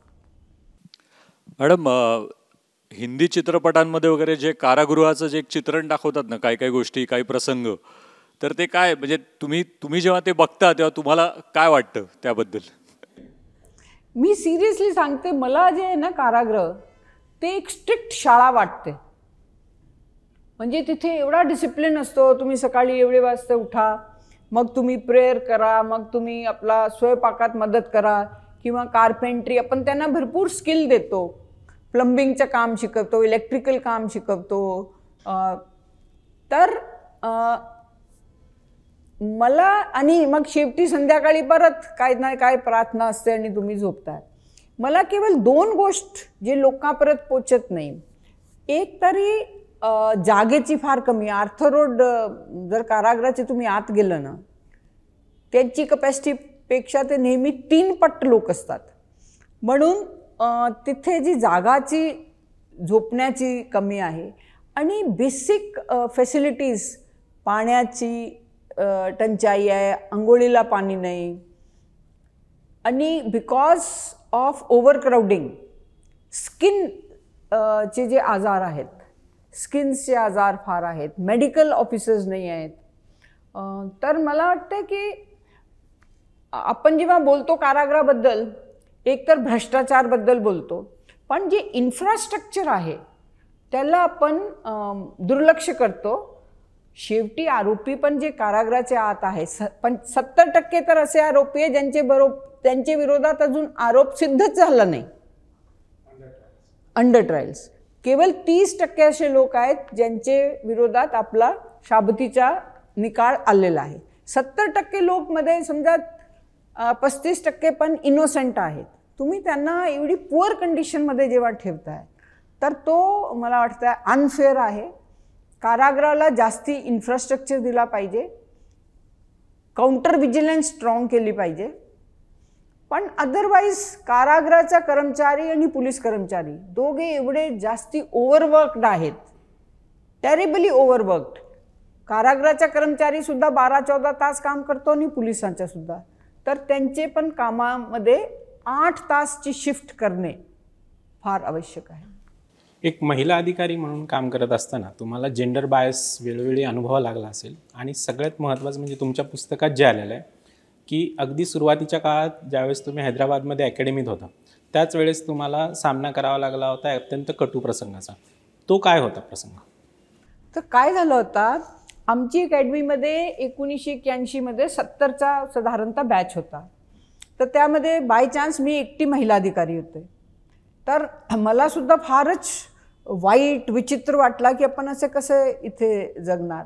Speaker 2: मॅडम हिंदी चित्रपटांमध्ये वगैरे जे कारागृहाचं जे चित्रण दाखवतात ना काही काही गोष्टी काही प्रसंग तर ते काय म्हणजे तुम्ही तुम्ही जेव्हा ते बघता तेव्हा तुम्हाला काय वाटतं त्याबद्दल
Speaker 1: मी सिरियसली सांगते मला जे आहे ना कारागृह ते एक स्ट्रिक्ट शाळा वाटते म्हणजे तिथे एवढा डिसिप्लिन असतो तुम्ही सकाळी एवढे वाजता उठा मग तुम्ही प्रेयर करा मग तुम्ही आपला स्वयंपाकात मदत करा किंवा कारपेंट्री आपण त्यांना भरपूर स्किल देतो प्लंबिंगचं काम शिकवतो इलेक्ट्रिकल काम शिकवतो तर मला आणि मग शेवटी संध्याकाळी परत काय नाही काय प्रार्थना असते आणि तुम्ही झोपताय मला केवळ दोन गोष्ट जे लोकांपर्यंत पोचत नाही एक तरी जागेची फार कमी आर्थर रोड जर कारागृहाचे तुम्ही आत गेलं ना त्यांची कपॅसिटीपेक्षा ते नेहमी तीन पट्ट लोक असतात म्हणून तिथे जी जागाची झोपण्याची कमी आहे आणि बेसिक फॅसिलिटीज पाण्याची टंचाई आहे आंघोळीला पाणी नाही आणि बिकॉज ऑफ क्राऊडिंग स्किन चे जे आजार आहेत स्किन्सचे आजार फार आहेत मेडिकल ऑफिसर्स नाही आहेत तर मला वाटतं की आपण जेव्हा बोलतो कारागृहाबद्दल एकतर भ्रष्टाचारबद्दल बोलतो पण जे इन्फ्रास्ट्रक्चर आहे त्याला आपण दुर्लक्ष करतो शेवटी आरोपी पण जे कारागृहाचे आत आहे स पण सत्तर टक्के तर असे आरोपी आहे ज्यांचे बरो त्यांच्या विरोधात अजून आरोप सिद्धच झाला नाही अंडर ट्रायल्स केवळ तीस टक्के असे लोक आहेत ज्यांचे विरोधात आपला शाबतीचा निकाल आलेला आहे सत्तर टक्के लोकमध्ये समजा पस्तीस टक्के पण इनोसेंट आहेत तुम्ही त्यांना एवढी पुअर कंडिशनमध्ये जेव्हा ठेवताय तर तो मला वाटतं अनफेअर आहे कारागृहाला जास्ती इन्फ्रास्ट्रक्चर दिला पाहिजे काउंटर विजिलन्स स्ट्रॉंग केली पाहिजे पण अदरवाईज कारागृहाचा कर्मचारी आणि पोलीस कर्मचारी दोघे एवढे जास्ती ओव्हरवर्कड आहेत टेरिबली ओव्हरवर्कड कारागृहाचा कर्मचारीसुद्धा बारा चौदा तास काम करतो आणि पोलिसांचा सुद्धा तर त्यांचे पण कामामध्ये आठ तासची शिफ्ट करणे फार आवश्यक आहे
Speaker 2: एक महिला अधिकारी म्हणून काम करत असताना तुम्हाला जेंडर बायस वेळोवेळी अनुभव लागला असेल आणि सगळ्यात महत्त्वाचं म्हणजे तुमच्या पुस्तकात जे आलेलं आहे की अगदी सुरुवातीच्या काळात ज्यावेळेस तुम्ही हैदराबादमध्ये अकॅडमीत होता त्याच वेळेस तुम्हाला सामना करावा लागला होता अत्यंत कटू प्रसंगाचा तो काय होता प्रसंग
Speaker 1: तर काय झालं होता आमची अकॅडमीमध्ये एकोणीसशे एक्क्याऐंशीमध्ये सत्तरचा साधारणतः बॅच होता तर त्यामध्ये बाय चान्स मी एकटी महिला अधिकारी होते तर मलासुद्धा फारच वाईट विचित्र वाटला की आपण असे कसे इथे जगणार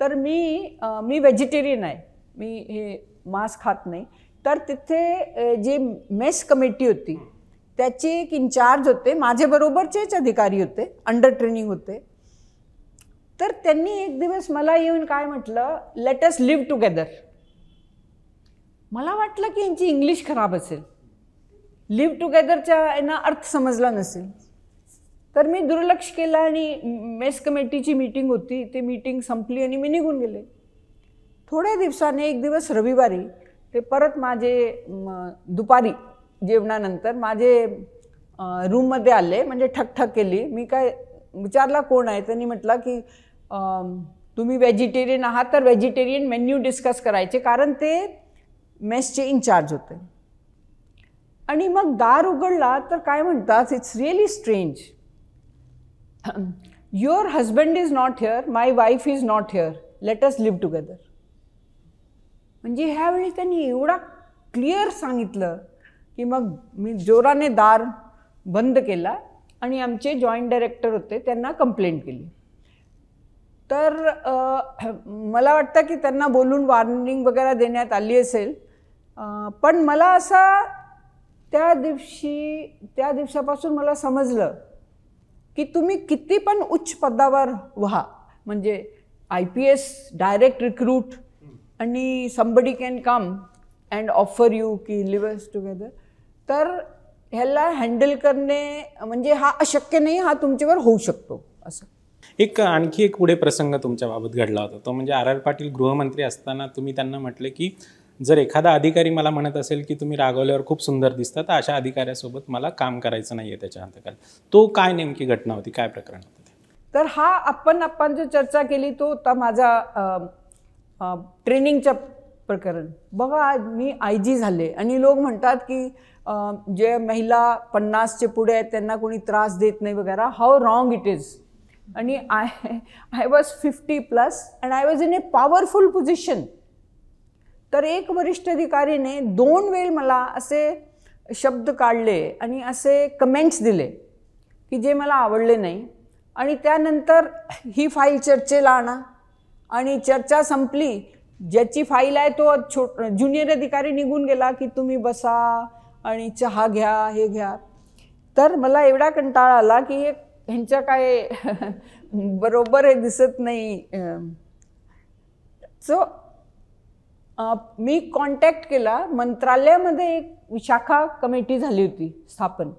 Speaker 1: तर मी मी व्हेजिटेरियन आहे मी हे मांस खात नाही तर तिथे जी मेस कमिटी होती त्याचे एक इन्चार्ज होते माझ्याबरोबरचेच अधिकारी होते अंडर ट्रेनिंग होते तर त्यांनी एक दिवस मला येऊन काय म्हटलं लेट अस लिव्ह टुगेदर मला वाटलं की यांची इंग्लिश खराब असेल लिव्ह टुगेदरच्या यांना अर्थ समजला नसेल तर मी दुर्लक्ष केलं आणि मेस कमिटीची मीटिंग होती ती मीटिंग संपली आणि मी निघून गेले थोड्या दिवसाने एक दिवस रविवारी ते परत माझे दुपारी जेवणानंतर माझे रूममध्ये आले म्हणजे ठकठक केली मी काय विचारला कोण आहे त्यांनी म्हटलं की तुम्ही व्हेजिटेरियन आहात तर व्हेजिटेरियन मेन्यू डिस्कस करायचे कारण ते मेसचे इन्चार्ज होते आणि मग दार उघडला तर काय म्हणतात it's really strange Your husband is not here, my wife is not here, let us live together. म्हणजे ह्यावेळी त्यांनी एवढा क्लिअर सांगितलं की मग मी जोराने दार बंद केला आणि आमचे जॉईंट डायरेक्टर होते त्यांना कंप्लेंट केली तर मला वाटतं की त्यांना बोलून वॉर्निंग वगैरे देण्यात आली असेल पण मला असा त्या दिवशी त्या दिवसापासून मला समजलं की तुम्ही किती पण उच्च पदावर व्हा म्हणजे I P S direct recruit आणि somebody can come and offer you की लिव्हर्स टुगेदर तर ह्याला हँडल करणे म्हणजे हा अशक्य नाही हा तुमच्यावर होऊ शकतो असं
Speaker 2: एक आणखी एक पुढे प्रसंग तुमच्याबाबत घडला होता तो म्हणजे आर आर पाटील गृहमंत्री असताना तुम्ही त्यांना म्हटले की जर एखादा अधिकारी मला म्हणत असेल की तुम्ही रागवल्यावर खूप सुंदर दिसतात तर अशा अधिकाऱ्यासोबत मला काम करायचं नाही आहे त्याच्या अंतर्गत तो काय नेमकी घटना होती काय प्रकरण होतं
Speaker 1: तर हा आपण आपण जो चर्चा केली तो होता माझा ट्रेनिंगच्या प्रकरण बघा मी आय जी झाले आणि लोक म्हणतात की जे महिला पन्नासचे पुढे आहेत त्यांना कोणी त्रास देत नाही वगैरे हाऊ रॉंग इट इज आणि I I was fifty plus and I was in a powerful position तर एक वरिष्ठ अधिकारीने दोन वेळ मला असे शब्द काढले आणि असे कमेंट्स दिले की जे मला आवडले नाही आणि त्यानंतर ही फाईल चर्चेला आणा आणि चर्चा संपली ज्याची फाईल आहे तो छो ज्युनियर अधिकारी निघून गेला की तुम्ही बसा आणि चहा घ्या हे घ्या तर मला एवढा कंटाळा आला की हे ह्यांच्या काय बरोबर हे दिसत नाही सो मी कॉन्टॅक्ट केला मंत्रालयामध्ये एक विशाखा कमिटी झाली होती स्थापन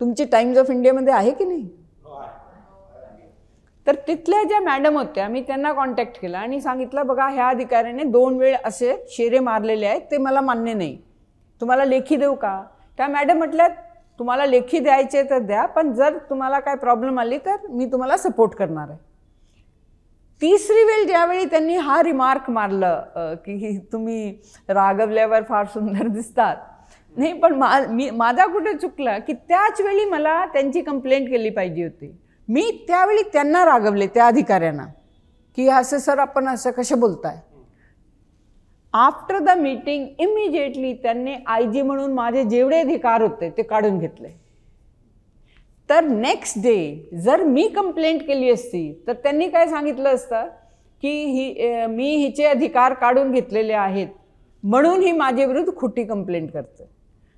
Speaker 1: तुमची टाइम्स ऑफ इंडियामध्ये आहे की नाही हो, तर तिथल्या ज्या मॅडम होत्या मी त्यांना कॉन्टॅक्ट केला आणि सांगितलं बघा ह्या अधिकाऱ्याने दोन वेळ असे शेरे मारलेले आहेत ते मला मान्य नाही तुम्हाला लेखी देऊ का त्या मॅडम म्हटल्या तुम्हाला लेखी द्यायचे तर द्या पण जर तुम्हाला काय प्रॉब्लेम आली तर मी तुम्हाला सपोर्ट करणार आहे तिसरी वेळ ज्यावेळी त्यांनी हा रिमार्क मारलं की तुम्ही रागवल्यावर फार सुंदर दिसतात नाही पण मा मी माझा कुठे चुकला की त्याच वेळी मला त्यांची कंप्लेंट केली पाहिजे होती मी त्यावेळी त्यांना रागवले त्या अधिकाऱ्यांना की असं सर आपण असं कसं बोलताय आफ्टर द मीटिंग इमिजिएटली त्यांनी आय जी म्हणून माझे जेवढे अधिकार होते ते काढून घेतले तर नेक्स्ट डे जर मी कंप्लेंट केली असती तर त्यांनी काय सांगितलं असतं की ही मी हिचे अधिकार काढून घेतलेले आहेत म्हणून ही माझ्याविरुद्ध खोटी कंप्लेंट करते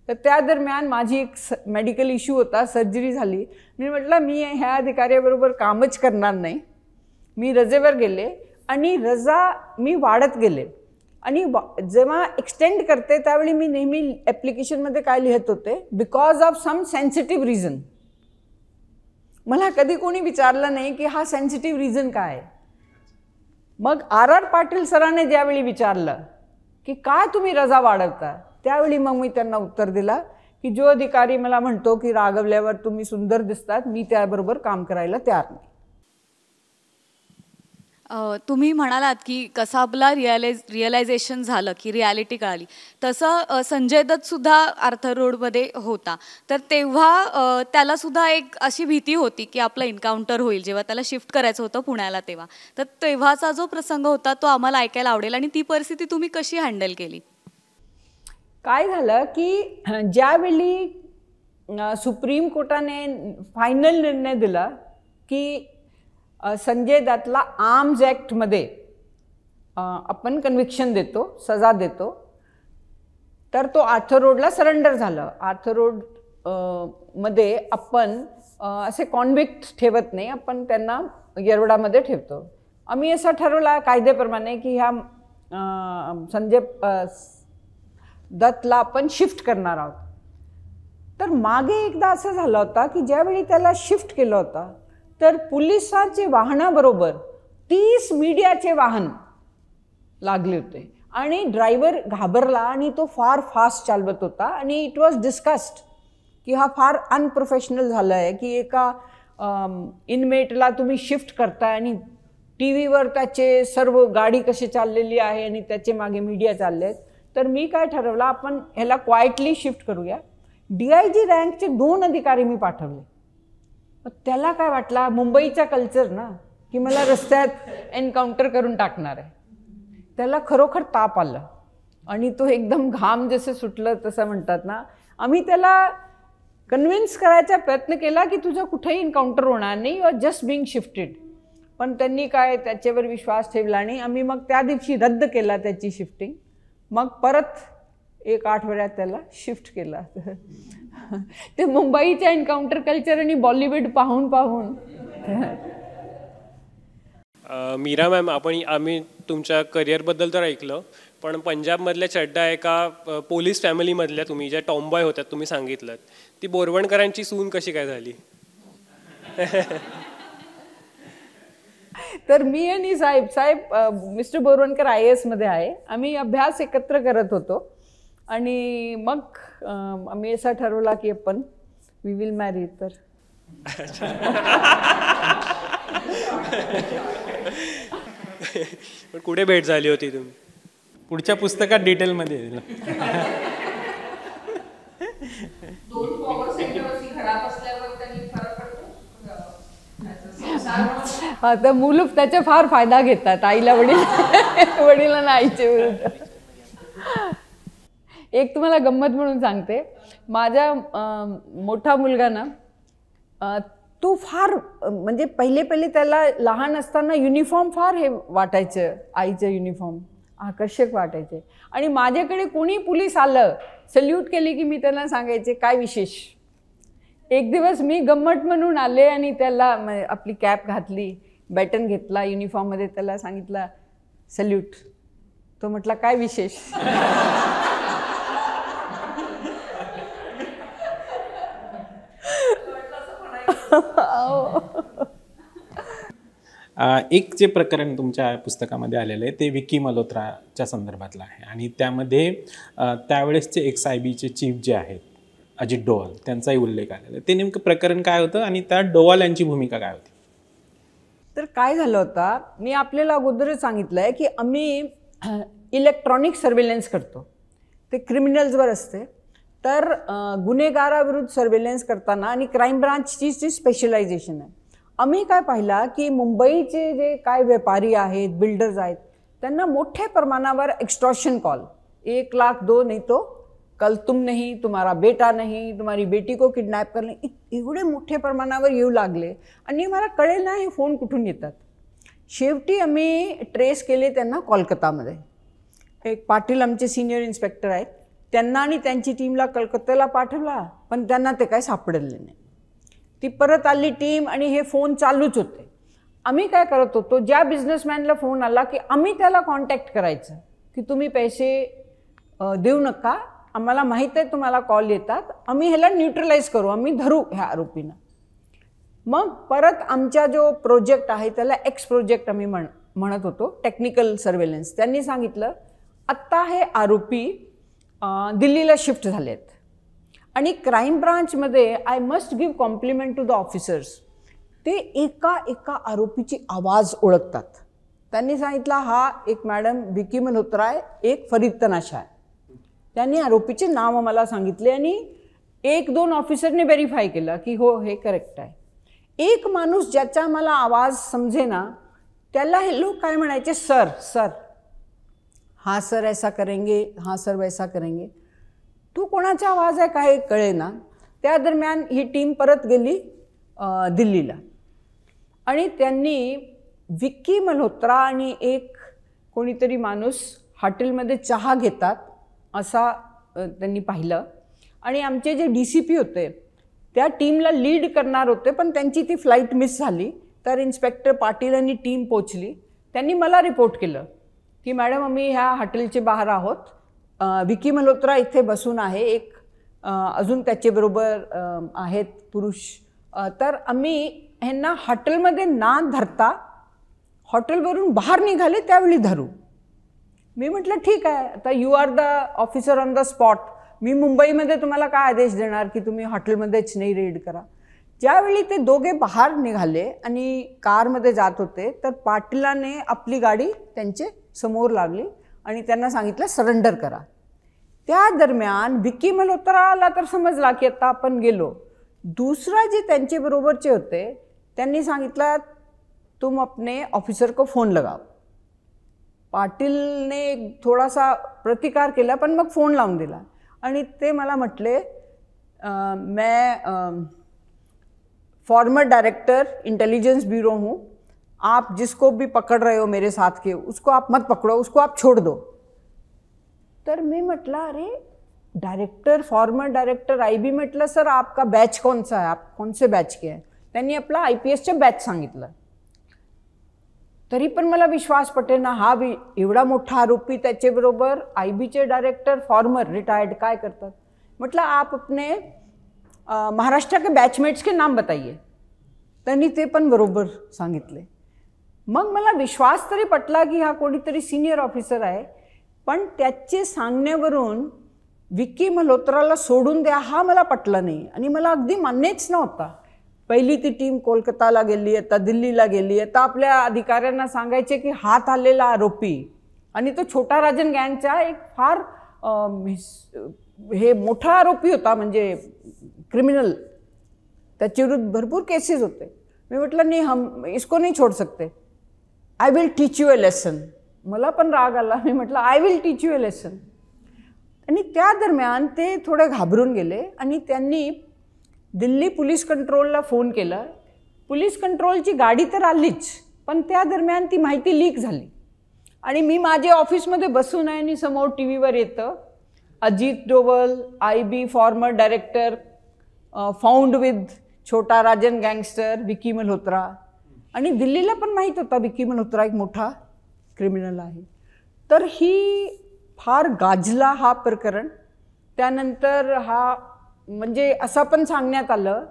Speaker 1: तर त्या दरम्यान माझी एक स मेडिकल इश्यू होता सर्जरी झाली मी म्हटलं मी ह्या अधिकाऱ्याबरोबर कामच करणार नाही मी रजेवर गेले आणि रजा मी वाढत गेले आणि वा जेव्हा एक्सटेंड करते त्यावेळी मी नेहमी ॲप्लिकेशनमध्ये काय लिहित होते because of some sensitive reason मला कधी कोणी विचारलं नाही की हा सेन्सिटिव्ह रिझन काय मग आर आर पाटील सराने ज्यावेळी विचारलं की का तुम्ही रजा वाढवता त्यावेळी मग मी त्यांना उत्तर दिला की जो अधिकारी मला म्हणतो की रागवल्यावर तुम्ही सुंदर दिसतात मी त्याबरोबर काम करायला तयार नाही
Speaker 2: तुम्ही म्हणालात की कसा आपला रिअलाइज रिअलायझेशन झालं की रियालिटी कळाली तसं संजय दत्तसुद्धा आर्थर रोडमध्ये होता तर तेव्हा त्यालासुद्धा एक अशी भीती होती की आपलं एन्काउंटर होईल जेव्हा त्याला शिफ्ट करायचं होतं पुण्याला तेव्हा तर तेव्हाचा जो प्रसंग होता तो आम्हाला ऐकायला आवडेल आणि ती परिस्थिती तुम्ही कशी हँडल केली
Speaker 1: काय झालं की ज्यावेळी सुप्रीम कोर्टाने फायनल निर्णय दिला की संजय दत्तला आर्म्स ॲक्टमध्ये आपण कन्व्हिक्शन देतो सजा देतो तर तो आर्थर रोडला सरेंडर झालं आर्थर रोड मध्ये आपण असे कॉन्व्हिक्ट ठेवत नाही आपण त्यांना येरवडामध्ये ठेवतो आम्ही असं ठरवला कायद्याप्रमाणे की ह्या संजय दत्तला आपण शिफ्ट करणार आहोत तर मागे एकदा असं झालं होता की ज्यावेळी त्याला शिफ्ट केलं होतं तर पोलिसांचे वाहनाबरोबर तीस मीडियाचे वाहन लागले होते आणि ड्रायव्हर घाबरला आणि तो फार फास्ट चालवत होता आणि इट वॉज डिस्कस्ड की हा फार अनप्रोफेशनल झाला आहे की एका इनमेटला तुम्ही शिफ्ट करताय आणि टी व्हीवर त्याचे सर्व गाडी कशी चाललेली आहे आणि त्याचे मागे मीडिया चालले आहेत तर मी काय ठरवलं आपण ह्याला क्वाइटली शिफ्ट करूया डी आय जी रँकचे दोन अधिकारी मी पाठवले त्याला काय वाटला मुंबईचा कल्चर ना की मला रस्त्यात एन्काउंटर करून टाकणार आहे त्याला खरोखर ताप आलं आणि तो एकदम घाम जसं सुटलं तसं म्हणतात ना आम्ही त्याला कन्व्हिन्स करायचा प्रयत्न केला की तुझं कुठेही इन्काउंटर होणार नाही यू जस्ट बिंग शिफ्टेड पण त्यांनी काय त्याच्यावर विश्वास ठेवला नाही आम्ही मग त्या दिवशी रद्द केला त्याची शिफ्टिंग मग परत एक आठवड्यात त्याला शिफ्ट केला ते मुंबईच्या एन्काउंटर कल्चर आणि बॉलिवूड पाहून पाहून
Speaker 2: मीरा मॅम आपण आम्ही तुमच्या करिअरबद्दल तर ऐकलं पण पंजाबमधल्या चड्डा एका पोलीस फॅमिलीमधल्या तुम्ही ज्या टॉम्बॉय होत्या तुम्ही सांगितलं ती बोरवणकरांची सून कशी काय झाली
Speaker 1: तर मी आणि साहेब साहेब मिस्टर बोरवणकर आय एसमध्ये आहे आम्ही अभ्यास एकत्र करत होतो आणि मग आम्ही असा ठरवला की आपण वी विल मॅरी तर
Speaker 2: पण कुठे भेट झाली होती तुम्ही पुढच्या पुस्तकात डिटेलमध्ये
Speaker 1: आता मुलं त्याचा फार फायदा घेतात आईला वडील वडिलांना आईचे विरुद्ध एक तुम्हाला गंमत म्हणून सांगते माझ्या मोठा मुलगा ना तो फार म्हणजे पहिले पहिले त्याला लहान असताना युनिफॉर्म फार हे वाटायचं आईचं युनिफॉर्म आकर्षक वाटायचे आणि माझ्याकडे कोणी पोलीस आलं सल्यूट केली की मी त्यांना सांगायचे काय विशेष एक दिवस मी गंमत म्हणून आले आणि त्याला आपली कॅप घातली बॅटन घेतला युनिफॉर्ममध्ये त्याला सांगितला सल्यूट तो म्हटला काय विशेष
Speaker 2: एक जे प्रकरण तुमच्या पुस्तकामध्ये आलेलं आहे ते विकी मल्होत्राच्या संदर्भातलं आहे आणि त्यामध्ये त्यावेळेसचे एक्स आय बीचे चीफ जे आहेत अजित डोवाल त्यांचाही उल्लेख आलेला आहे ते नेमकं प्रकरण काय होतं आणि त्या डोवाल यांची भूमिका काय होती
Speaker 1: तर काय झालं होता मी आपल्याला अगोदरच सांगितलं आहे की आम्ही इलेक्ट्रॉनिक सर्वेलन्स करतो ते क्रिमिनल्सवर असते तर गुन्हेगाराविरुद्ध सर्वेलन्स करताना आणि क्राईम ब्रांचची जी स्पेशलायझेशन आहे आम्ही काय पाहिला की मुंबईचे जे काय व्यापारी आहेत बिल्डर्स आहेत त्यांना मोठ्या प्रमाणावर एक्स्ट्रॉशन कॉल एक लाख दो नाही तो कल तुम नाही तुम्हाला बेटा नाही तुम्हारी बेटी को किडनॅप करणे एवढे मोठ्या प्रमाणावर येऊ लागले आणि मला कळेल ना हे फोन कुठून येतात शेवटी आम्ही ट्रेस केले त्यांना कोलकातामध्ये एक पाटील आमचे सिनियर इन्स्पेक्टर आहेत त्यांना आणि त्यांची टीमला कलकत्त्याला पाठवला पण त्यांना ते काय सापडले नाही ती परत आली टीम आणि हे फोन चालूच होते आम्ही काय करत होतो ज्या बिझनेसमॅनला फोन आला की आम्ही त्याला कॉन्टॅक्ट करायचं की तुम्ही पैसे देऊ नका आम्हाला माहीत आहे तुम्हाला कॉल येतात आम्ही ह्याला न्यूट्रलाइज करू आम्ही धरू ह्या आरोपींना मग परत आमचा जो प्रोजेक्ट आहे त्याला एक्स प्रोजेक्ट आम्ही म्हण म्हणत होतो टेक्निकल सर्वेलन्स त्यांनी सांगितलं आत्ता हे आरोपी दिल्लीला शिफ्ट झाले आहेत आणि क्राईम ब्रांचमध्ये I must give compliment to the officers ते एका एका आरोपीची आवाज ओळखतात त्यांनी सांगितला हा एक मॅडम बिकी मल्होत्रा आहे एक फरीद तनाशा आहे त्यांनी आरोपीचे नाव आम्हाला सांगितले आणि एक दोन ऑफिसरने व्हेरीफाय केलं की हो हे करेक्ट आहे एक माणूस ज्याचा मला आवाज समजेना त्याला हे लोक काय म्हणायचे सर सर हां सर ऐसा करेंगे हां सर वैसा करेंगे तू कोणाचा आवाज आहे काय कळेना त्या दरम्यान ही टीम परत गेली दिल्लीला आणि त्यांनी विक्की मल्होत्रा आणि एक कोणीतरी माणूस हॉटेलमध्ये चहा घेतात असा त्यांनी पाहिलं आणि आमचे जे डी सी पी होते त्या टीमला लीड करणार होते पण त्यांची ती फ्लाईट मिस झाली तर इन्स्पेक्टर पाटील आणि टीम पोचली त्यांनी मला रिपोर्ट केलं की मॅडम आम्ही ह्या हॉटेलचे बाहेर आहोत विकी मल्होत्रा इथे बसून आहे एक अजून त्याच्याबरोबर आहेत पुरुष तर आम्ही ह्यांना हॉटेलमध्ये ना धरता हॉटेलवरून बाहेर निघाले त्यावेळी धरू मी म्हटलं ठीक आहे आता you are the officer on the spot मी मुंबईमध्ये तुम्हाला काय आदेश देणार की तुम्ही हॉटेलमध्येच नाही रेड करा ज्यावेळी ते दोघे बाहेर निघाले आणि कारमध्ये जात होते तर पाटलाने आपली गाडी त्यांचे समोर लागली आणि त्यांना सांगितलं सरेंडर करा त्या दरम्यान भिक्की मल्होत्रा आला तर समजला की आत्ता आपण गेलो दुसरा जे त्यांचे बरोबरचे होते त्यांनी सांगितलं तुम अपने ऑफिसर को फोन लगाव पाटीलने थोडासा प्रतिकार केला पण मग फोन लावून दिला आणि ते मला म्हटले मैं फॉर्मर डायरेक्टर इंटेलिजन्स ब्युरो हूँ आप जिसको भी पकड रहे हो मेरे साथ के उसको आप मत पकडो उसको आप छोड दो तर मी म्हटलं अरे director former director I B म्हटलं सर आपका बॅच सा आहे आप कोणसे बॅच के आहे त्यांनी आपला आय पी एसचे बॅच सांगितलं तरी पण मला विश्वास पटेल ना हा वि एवढा मोठा आरोपी त्याच्याबरोबर आय बीचे डायरेक्टर फॉर्मर रिटायर्ड काय करतात म्हटलं आप अपने महाराष्ट्र के बॅचमेट्स के नाम बताइए त्यांनी ते पण बरोबर सांगितले मग मला विश्वास तरी पटला की हा कोणीतरी सिनियर ऑफिसर आहे पण त्याचे सांगण्यावरून विक्की मल्होत्राला सोडून द्या हा मला पटला नाही आणि मला अगदी मान्यच नव्हता पहिली ती टीम कोलकाताला गेली आता दिल्लीला गेली आता आपल्या अधिकाऱ्यांना सांगायचे की हात आलेला आरोपी आणि तो छोटा राजन गँगचा एक फार हे मोठा आरोपी होता म्हणजे क्रिमिनल त्याच्याविरुद्ध भरपूर केसेस होते मी म्हटलं नाही हम इसको नाही छोड सकते I will teach you a lesson मला पण राग आला मी म्हटलं I will teach you a lesson आणि त्या दरम्यान ते थोडे घाबरून गेले आणि त्यांनी दिल्ली पोलीस कंट्रोलला फोन केला पोलीस कंट्रोलची गाडी तर आलीच पण त्या दरम्यान ती माहिती लीक झाली आणि मी माझे ऑफिसमध्ये बसून आहे आणि समोर टी व्हीवर येतं Ajit Doval I B former director found with Chhota Rajan gangster Vicky Malhotra आणि दिल्लीला पण माहीत होता विकी मल्होत्रा एक मोठा क्रिमिनल आहे तर ही फार गाजला हा प्रकरण त्यानंतर हा म्हणजे असं पण सांगण्यात आलं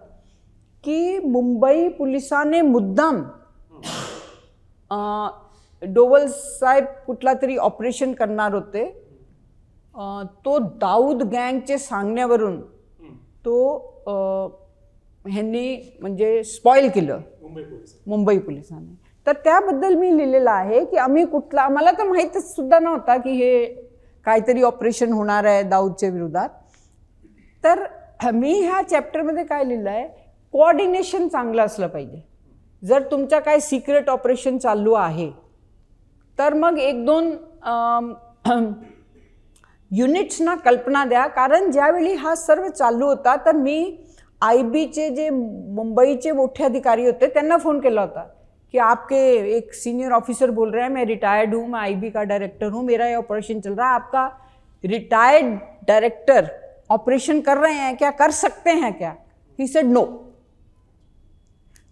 Speaker 1: की मुंबई पोलिसाने मुद्दाम डोवल साहेब कुठला तरी ऑपरेशन करणार होते तो दाऊद गँगचे सांगण्यावरून तो ह्यांनी म्हणजे स्पॉईल केलं मुंबई पोलिसांनी तर त्याबद्दल मी लिहिलेलं आहे की आम्ही कुठला आम्हाला तर माहीतच सुद्धा नव्हता की हे काहीतरी ऑपरेशन होणार आहे दाऊदच्या विरोधात तर मी ह्या चॅप्टरमध्ये काय लिहिलं आहे कोऑर्डिनेशन चांगलं असलं पाहिजे जर तुमचा काय सिक्रेट ऑपरेशन चालू आहे तर मग एक दोन युनिट्सना कल्पना द्या कारण ज्यावेळी हा सर्व चालू होता तर मी आय बीचे जे मुंबईचे मोठे अधिकारी होते त्यांना फोन केला होता की आपके एक सीनियर ऑफिसर बोल रहे हैं मैं रिटायर्ड हूँ मैं बी का डायरेक्टर हूँ मेरा ये ऑपरेशन चल रहा है आपका रिटायर्ड डायरेक्टर ऑपरेशन कर रहे हैं क्या कर सकते हैं क्या ही सेड नो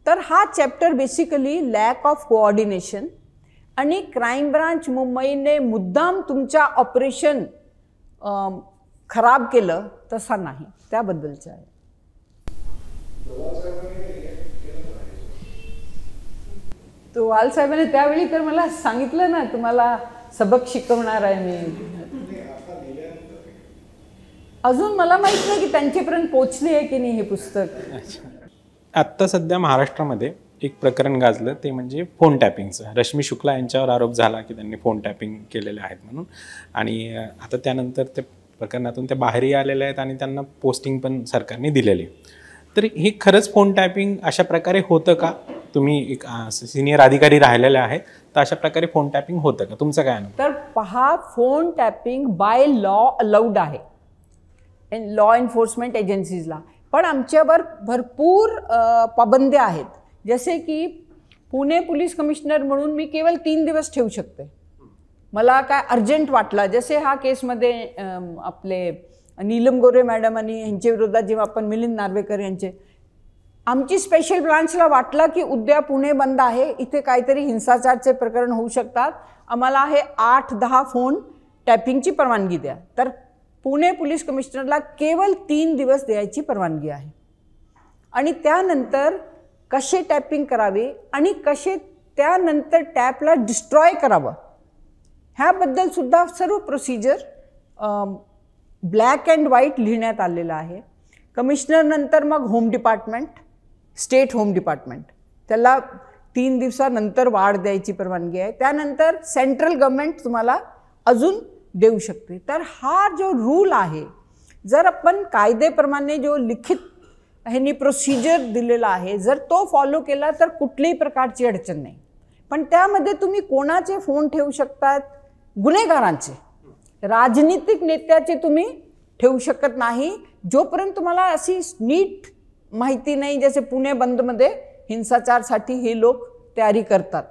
Speaker 1: तर हा chapter basically lack of coordination आणि क्राईम ब्रांच मुंबईने मुद्दाम तुमच्या ऑपरेशन खराब केलं तसा नाही त्याबद्दलचं आहे वाल साहेबांनी त्यावेळी तर मला सांगितलं ना तुम्हाला सबक शिकवणार आहे मी अजून मला माहित नाही की त्यांच्यापर्यंत पोचली आहे की नाही हे पुस्तक
Speaker 2: आत्ता सध्या महाराष्ट्रामध्ये एक प्रकरण गाजलं ते म्हणजे फोन टॅपिंगचं रश्मी शुक्ला यांच्यावर आरोप झाला की त्यांनी फोन टॅपिंग केलेले आहेत म्हणून आणि आता त्यानंतर त्या प्रकरणातून त्या बाहेरही आलेल्या आहेत आणि त्यांना पोस्टिंग पण सरकारने दिलेली आहे तर हे खरंच फोन टॅपिंग अशा प्रकारे होतं का तुम्ही एक सिनियर अधिकारी राहिलेले आहेत तर अशा प्रकारे फोन टॅपिंग होतं का तुमचं काय
Speaker 1: तर पहा phone tapping by law allowed आहे लॉ एन्फोर्समेंट एजन्सीजला पण आमच्यावर भरपूर पाबंद्या आहेत जसे की पुणे पोलीस कमिशनर म्हणून मी केवळ तीन दिवस ठेवू शकते मला काय अर्जंट वाटला जसे हा केसमध्ये आपले नीलम गोरे मॅडम आणि यांच्या विरोधात जेव्हा आपण मिलिंद नार्वेकर यांचे आमची स्पेशल ब्रांचला वाटलं की उद्या पुणे बंद आहे इथे काहीतरी हिंसाचारचे प्रकरण होऊ शकतात आम्हाला हे आठ दहा फोन टॅपिंगची परवानगी द्या तर पुणे पोलीस कमिशनरला केवळ तीन दिवस द्यायची परवानगी आहे आणि त्यानंतर कसे टॅपिंग करावे आणि कसे त्यानंतर टॅपला डिस्ट्रॉय करावं ह्याबद्दलसुद्धा सर्व प्रोसिजर ब्लॅक अँड व्हाईट लिहिण्यात आलेलं आहे कमिशनरनंतर मग home department state home department त्याला तीन दिवसानंतर वाढ द्यायची परवानगी आहे त्यानंतर सेंट्रल गवर्नमेंट तुम्हाला अजून देऊ शकते तर हा जो रूल आहे जर आपण कायदेप्रमाणे जो लिखित ह्यांनी प्रोसिजर दिलेला आहे जर तो फॉलो केला तर कुठल्याही प्रकारची अडचण नाही पण त्यामध्ये तुम्ही कोणाचे फोन ठेवू शकतात गुन्हेगारांचे राजनीतिक नेत्याचे तुम्ही ठेवू शकत नाही जोपर्यंत तुम्हाला अशी नीट माहिती नाही जसे पुणे बंदमध्ये हिंसाचारसाठी हे लोक तयारी करतात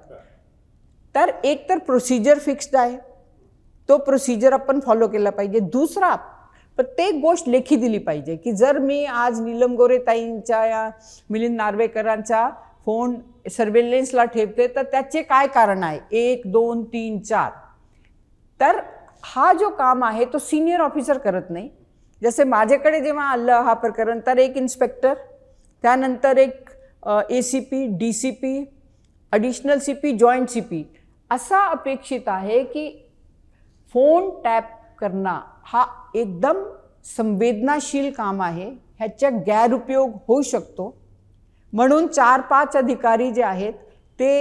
Speaker 1: तर एक तर प्रोसिजर फिक्स्ड आहे तो प्रोसिजर आपण फॉलो केला पाहिजे दुसरा प्रत्येक गोष्ट लेखी दिली पाहिजे की जर मी आज नीलम गोरे ताईंच्या या मिलिंद नार्वेकरांचा फोन सर्वेलन्सला ठेवते तर त्याचे काय कारण आहे एक दोन तीन चार तर हा जो काम आहे तो सिनियर ऑफिसर करत नाही जसे माझ्याकडे जेव्हा आलं हा प्रकरण तर एक इन्स्पेक्टर त्यानंतर एक A C P D C P additional C P joint C P असा अपेक्षित आहे की फोन टॅप करणं हा एकदम संवेदनाशील काम आहे ह्याच्या गैरउपयोग होऊ शकतो म्हणून चार पाच अधिकारी जे आहेत ते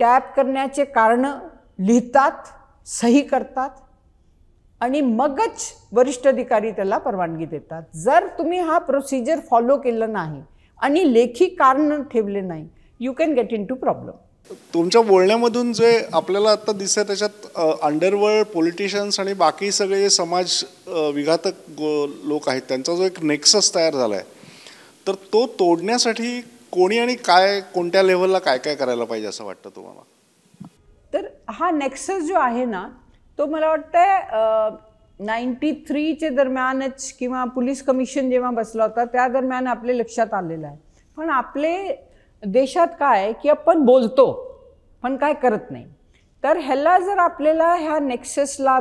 Speaker 1: टॅप करण्याचे कारण लिहितात सही करतात आणि मगच वरिष्ठ अधिकारी त्याला परवानगी देतात जर तुम्ही हा प्रोसिजर फॉलो केलं नाही आणि लेखी कारण ठेवले नाही you can get into problem
Speaker 2: तुमच्या बोलण्यामधून जे आपल्याला आता दिसतं त्याच्यात अंडरवर्ल्ड पॉलिटिशियन्स आणि बाकी सगळे जे समाज विघातक लोक आहेत त्यांचा जो एक नेक्सस तयार झाला आहे तर तो तोडण्यासाठी कोणी आणि काय कोणत्या लेव्हलला काय काय करायला पाहिजे असं वाटतं तुम्हाला
Speaker 1: हा नेक्सस जो आहे ना तो मला वाटतं नाईन्टी थ्रीच्या दरम्यानच किंवा पोलीस कमिशन जेव्हा बसला होता त्या दरम्यान आपले लक्षात आलेलं आहे पण आपले देशात काय की आपण बोलतो पण काय करत नाही तर ह्याला जर आपल्याला ह्या नेक्सेसला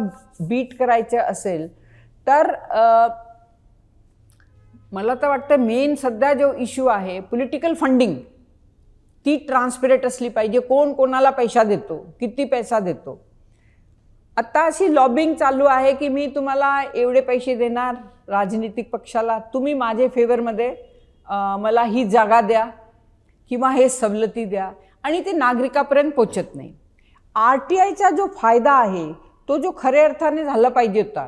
Speaker 1: बीट करायचं असेल तर मला तर वाटतं मेन सध्या जो इश्यू आहे पॉलिटिकल फंडिंग ती ट्रान्सपेरेंट असली पाहिजे कोण कोणाला पैसा देतो किती पैसा देतो आत्ता अशी लॉबिंग चालू आहे की मी तुम्हाला एवढे पैसे देणार राजनीतिक पक्षाला तुम्ही माझे फेवरमध्ये मला ही जागा द्या किंवा हे सवलती द्या आणि ते नागरिकापर्यंत पोचत नाही आर टी आयचा जो फायदा आहे तो जो खऱ्या अर्थाने झाला पाहिजे होता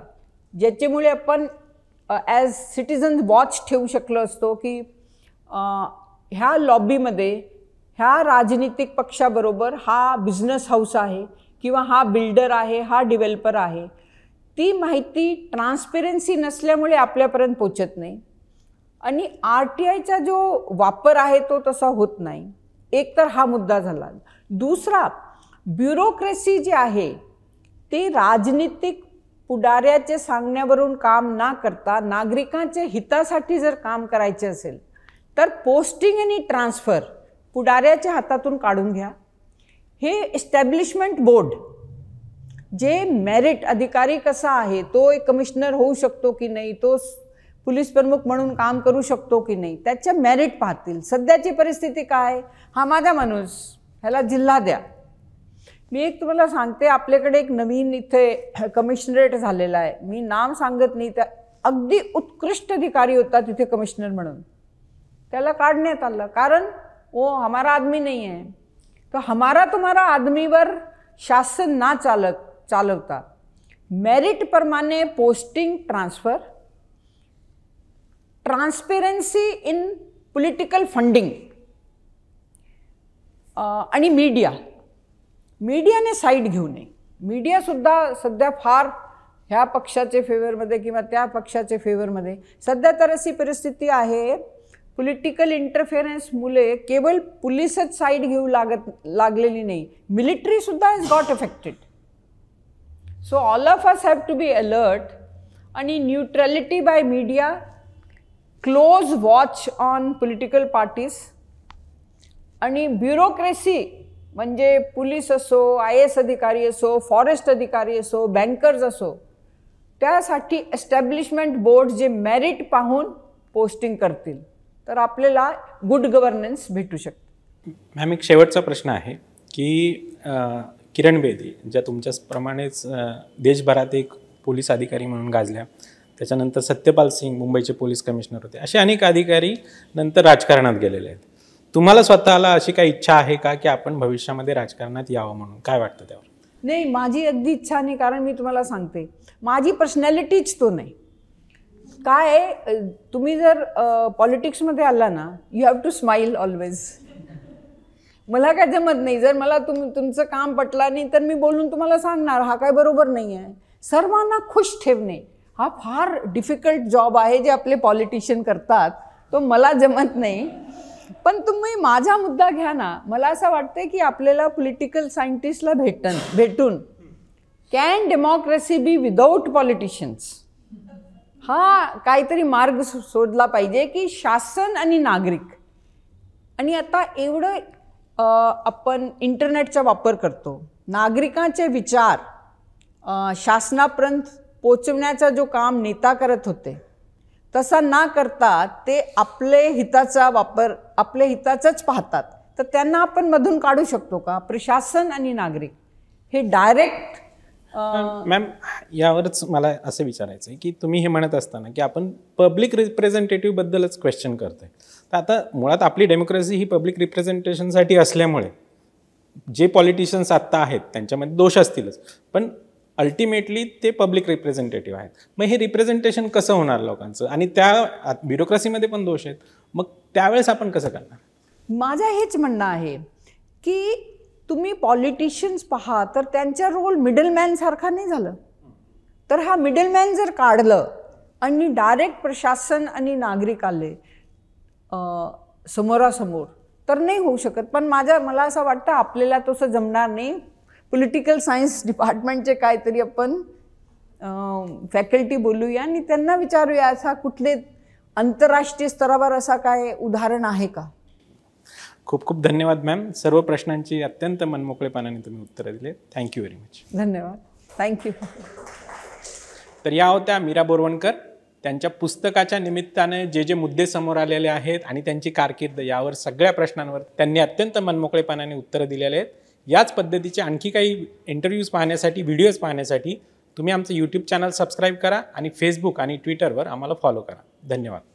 Speaker 1: ज्याच्यामुळे आपण ॲज सिटिझन वॉच ठेवू शकलो असतो की ह्या लॉबीमध्ये ह्या राजनीतिक पक्षाबरोबर हा बिझनेस हाऊस आहे किंवा हा बिल्डर आहे हा डेव्हलपर आहे ती माहिती ट्रान्सपेरन्सी नसल्यामुळे आपल्यापर्यंत पोचत नाही आणि आर टी आयचा जो वापर आहे तो तसा होत नाही एक तर हा मुद्दा झाला दुसरा ब्युरोक्रेसी जी आहे ती राजनीतिक पुढाऱ्याचे सांगण्यावरून काम ना करता नागरिकांच्या हितासाठी जर काम करायचे असेल तर पोस्टिंग आणि ट्रान्सफर पुढाऱ्याच्या हातातून काढून घ्या हे एस्टॅब्लिशमेंट बोर्ड जे मेरिट अधिकारी कसा आहे तो एक कमिशनर होऊ शकतो की नाही तो पोलीस प्रमुख म्हणून काम करू शकतो की नाही त्याच्या मेरिट पाहतील सध्याची परिस्थिती काय हा माझा माणूस ह्याला जिल्हा द्या मी एक तुम्हाला सांगते आपल्याकडे एक नवीन इथे कमिशनरेट झालेला आहे मी नाम सांगत नाही त्या अगदी उत्कृष्ट अधिकारी होता तिथे कमिशनर म्हणून त्याला काढण्यात आलं कारण वो हमारा आदमी नाही आहे तर हमारा तुम्हारा आदमीवर शासन ना चालत चालवता मेरिटप्रमाणे posting transfer transparency in political funding आणि मीडिया मीडियाने साईड घेऊ नये मीडियासुद्धा सध्या फार ह्या पक्षाचे फेवरमध्ये किंवा त्या पक्षाचे फेवरमध्ये सध्या तर अशी परिस्थिती आहे पोलिटिकल इंटरफेरन्समुळे केवळ पोलिसच साईड घेऊ लागत लागलेली नाही मिलिटरीसुद्धा is got affected so all of us have to be alert आणि neutrality by media close watch on political parties आणि ब्युरोक्रेसी म्हणजे पोलीस असो आय एस अधिकारी असो फॉरेस्ट अधिकारी असो बँकर्स असो त्यासाठी एस्टॅब्लिशमेंट बोर्ड जे मेरिट पाहून पोस्टिंग करतील तर आपल्याला गुड गव्हर्नन्स भेटू शकतो
Speaker 2: मॅम एक शेवटचा प्रश्न आहे की किरण बेदी ज्या तुमच्याप्रमाणेच देशभरात एक पोलीस अधिकारी म्हणून गाजल्या त्याच्यानंतर सत्यपाल सिंग मुंबईचे पोलीस कमिशनर होते असे अनेक अधिकारी नंतर राजकारणात गेलेले आहेत तुम्हाला स्वतःला अशी काही इच्छा आहे का की आपण भविष्यामध्ये राजकारणात यावं म्हणून काय वाटतं त्यावर
Speaker 1: नाही माझी अगदी इच्छा नाही कारण मी तुम्हाला सांगते माझी पर्सनॅलिटीच तो नाही काय तुम्ही जर पॉलिटिक्समध्ये आला ना you have to smile always मला काय जमत नाही जर मला तुम तुमचं काम पटला नाही तर मी बोलून तुम्हाला सांगणार हा काय बरोबर नाही आहे सर्वांना खुश ठेवणे हा फार डिफिकल्ट जॉब आहे जे आपले पॉलिटिशियन करतात तो मला जमत नाही पण तुम्ही माझा मुद्दा घ्या ना मला असं वाटतं की आपल्याला पॉलिटिकल सायंटिस्टला भेटन भेटून can democracy be without politicians हा काहीतरी मार्ग शोधला पाहिजे की शासन आणि नागरिक आणि आता एवढं आपण इंटरनेटचा वापर करतो नागरिकांचे विचार शासनापर्यंत पोचवण्याचा जो काम नेता करत होते तसा ना करता ते आपले हिताचा वापर आपले हिताचाच पाहतात तर त्यांना आपण मधून काढू शकतो का प्रशासन आणि नागरिक हे डायरेक्ट मॅम
Speaker 2: यावरच मला असं विचारायचं आहे की तुम्ही हे म्हणत असताना की आपण पब्लिक रिप्रेझेंटेटिव्ह बद्दलच क्वेश्चन करतोय तर आता मुळात आपली डेमोक्रेसी ही पब्लिक रिप्रेझेंटेशनसाठी असल्यामुळे जे पॉलिटिशियन्स आत्ता आहेत त्यांच्यामध्ये दोष असतीलच पण अल्टिमेटली ते पब्लिक रिप्रेझेंटेटिव्ह आहेत मग हे रिप्रेझेंटेशन कसं होणार लोकांचं आणि त्या ब्युरोक्रेसीमध्ये पण दोष आहेत मग त्यावेळेस आपण कसं करणार
Speaker 1: माझं हेच म्हणणं आहे की तुम्ही पॉलिटिशियन्स पहा तर त्यांचा रोल मिडलमॅनसारखा नाही झालं तर हा मिडलमॅन जर काढलं आणि डायरेक्ट प्रशासन आणि नागरिक आले समोरासमोर तर नाही होऊ शकत पण माझ्या मला असं वाटतं आपल्याला तसं जमणार नाही पॉलिटिकल सायन्स डिपार्टमेंटचे काहीतरी आपण फॅकल्टी बोलूया आणि त्यांना विचारूया असा कुठले आंतरराष्ट्रीय स्तरावर असा काय उदाहरण आहे का
Speaker 2: खूप खूप धन्यवाद मॅम सर्व प्रश्नांची अत्यंत मनमोकळेपणाने तुम्ही उत्तरं दिले थँक्यू व्हेरी मच
Speaker 1: धन्यवाद थँक्यू
Speaker 2: तर या होत्या मीरा बोरवणकर त्यांच्या पुस्तकाच्या निमित्ताने जे जे मुद्दे समोर आलेले आहेत आणि त्यांची कारकीर्द यावर सगळ्या प्रश्नांवर त्यांनी अत्यंत मनमोकळेपणाने उत्तरं दिलेले आहेत याच पद्धतीचे आणखी काही इंटरव्ह्यूज पाहण्यासाठी व्हिडिओज पाहण्यासाठी तुम्ही आमचं यूट्यूब चॅनल सबस्क्राईब करा आणि फेसबुक आणि ट्विटरवर आम्हाला फॉलो करा धन्यवाद